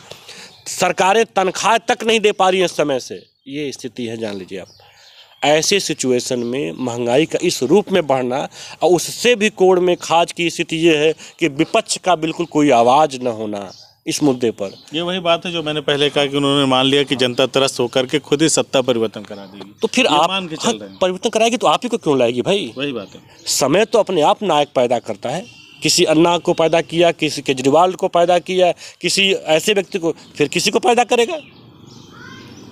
सरकारें तनख्वाह तक नहीं दे पा रही हैं समय से ये स्थिति है जान लीजिए आप ऐसे सिचुएशन में महंगाई का इस रूप में बढ़ना और उससे भी कोड़ में खाज की स्थिति ये है कि विपक्ष का बिल्कुल कोई आवाज़ न होना इस मुद्दे पर ये वही बात है जो मैंने पहले कहा कि उन्होंने मान लिया कि जनता त्रस्त होकर के खुद ही सत्ता परिवर्तन करा देगी तो फिर आप मान के हाँ, चल रहे परिवर्तन कराएगी तो आप ही को क्यों लाएगी भाई वही बात है समय तो अपने आप नायक पैदा करता है किसी अन्ना को पैदा किया किसी केजरीवाल को पैदा किया किसी ऐसे व्यक्ति को फिर किसी को पैदा करेगा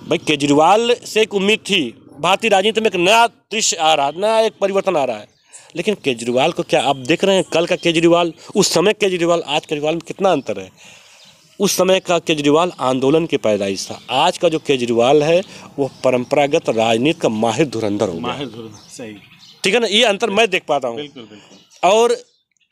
भाई केजरीवाल से एक उम्मीद थी भारतीय राजनीति में एक नया दृश्य आ रहा नया एक परिवर्तन आ रहा है लेकिन केजरीवाल को क्या आप देख रहे हैं कल का केजरीवाल उस समय केजरीवाल आज केजरीवाल में कितना अंतर है उस समय का केजरीवाल आंदोलन की पैदाइश था आज का जो केजरीवाल है वो परंपरागत राजनीति का माहिर धुरंधर हो माहिर धुरंधर सही ठीक है ना ये अंतर मैं देख पाता हूँ और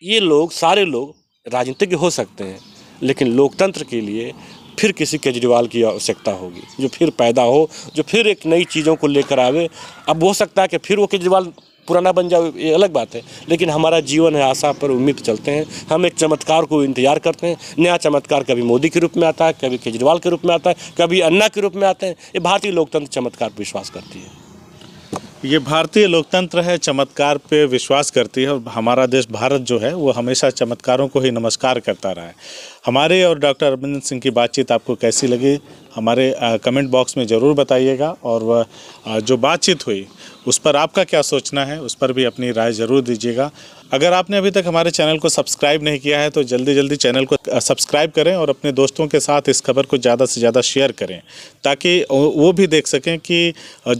ये लोग सारे लोग राजनीतिज्ञ हो सकते हैं लेकिन लोकतंत्र के लिए फिर किसी केजरीवाल की आवश्यकता होगी जो फिर पैदा हो जो फिर एक नई चीज़ों को लेकर आवे अब हो सकता है कि फिर वो केजरीवाल पुराना बन जाओ ये अलग बात है लेकिन हमारा जीवन है आशा पर उम्मीद चलते हैं हम एक चमत्कार को इंतजार करते हैं नया चमत्कार कभी मोदी के रूप में आता है कभी केजरीवाल के रूप में आता है कभी अन्ना के रूप में आते हैं ये भारतीय लोकतंत्र चमत्कार पर विश्वास करती है ये भारतीय लोकतंत्र है चमत्कार पे विश्वास करती है और हमारा देश भारत जो है वो हमेशा चमत्कारों को ही नमस्कार करता रहा है हमारे और डॉक्टर अरविंद सिंह की बातचीत आपको कैसी लगी हमारे कमेंट बॉक्स में ज़रूर बताइएगा और जो बातचीत हुई उस पर आपका क्या सोचना है उस पर भी अपनी राय ज़रूर दीजिएगा अगर आपने अभी तक हमारे चैनल को सब्सक्राइब नहीं किया है तो जल्दी जल्दी चैनल को सब्सक्राइब करें और अपने दोस्तों के साथ इस खबर को ज़्यादा से ज़्यादा शेयर करें ताकि वो भी देख सकें कि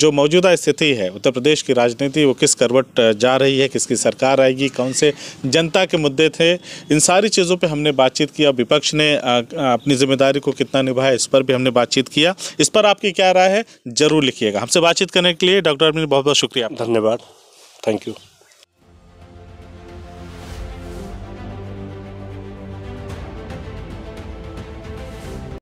जो मौजूदा स्थिति है उत्तर प्रदेश की राजनीति वो किस करवट जा रही है किसकी सरकार आएगी कौन से जनता के मुद्दे थे इन सारी चीज़ों पर हमने बातचीत किया विपक्ष ने अपनी जिम्मेदारी को कितना निभाया इस पर भी हमने बातचीत किया इस पर आपकी क्या राय है ज़रूर लिखिएगा हमसे बातचीत करने के लिए डॉक्टर बहुत बहुत शुक्रिया धन्यवाद थैंक यू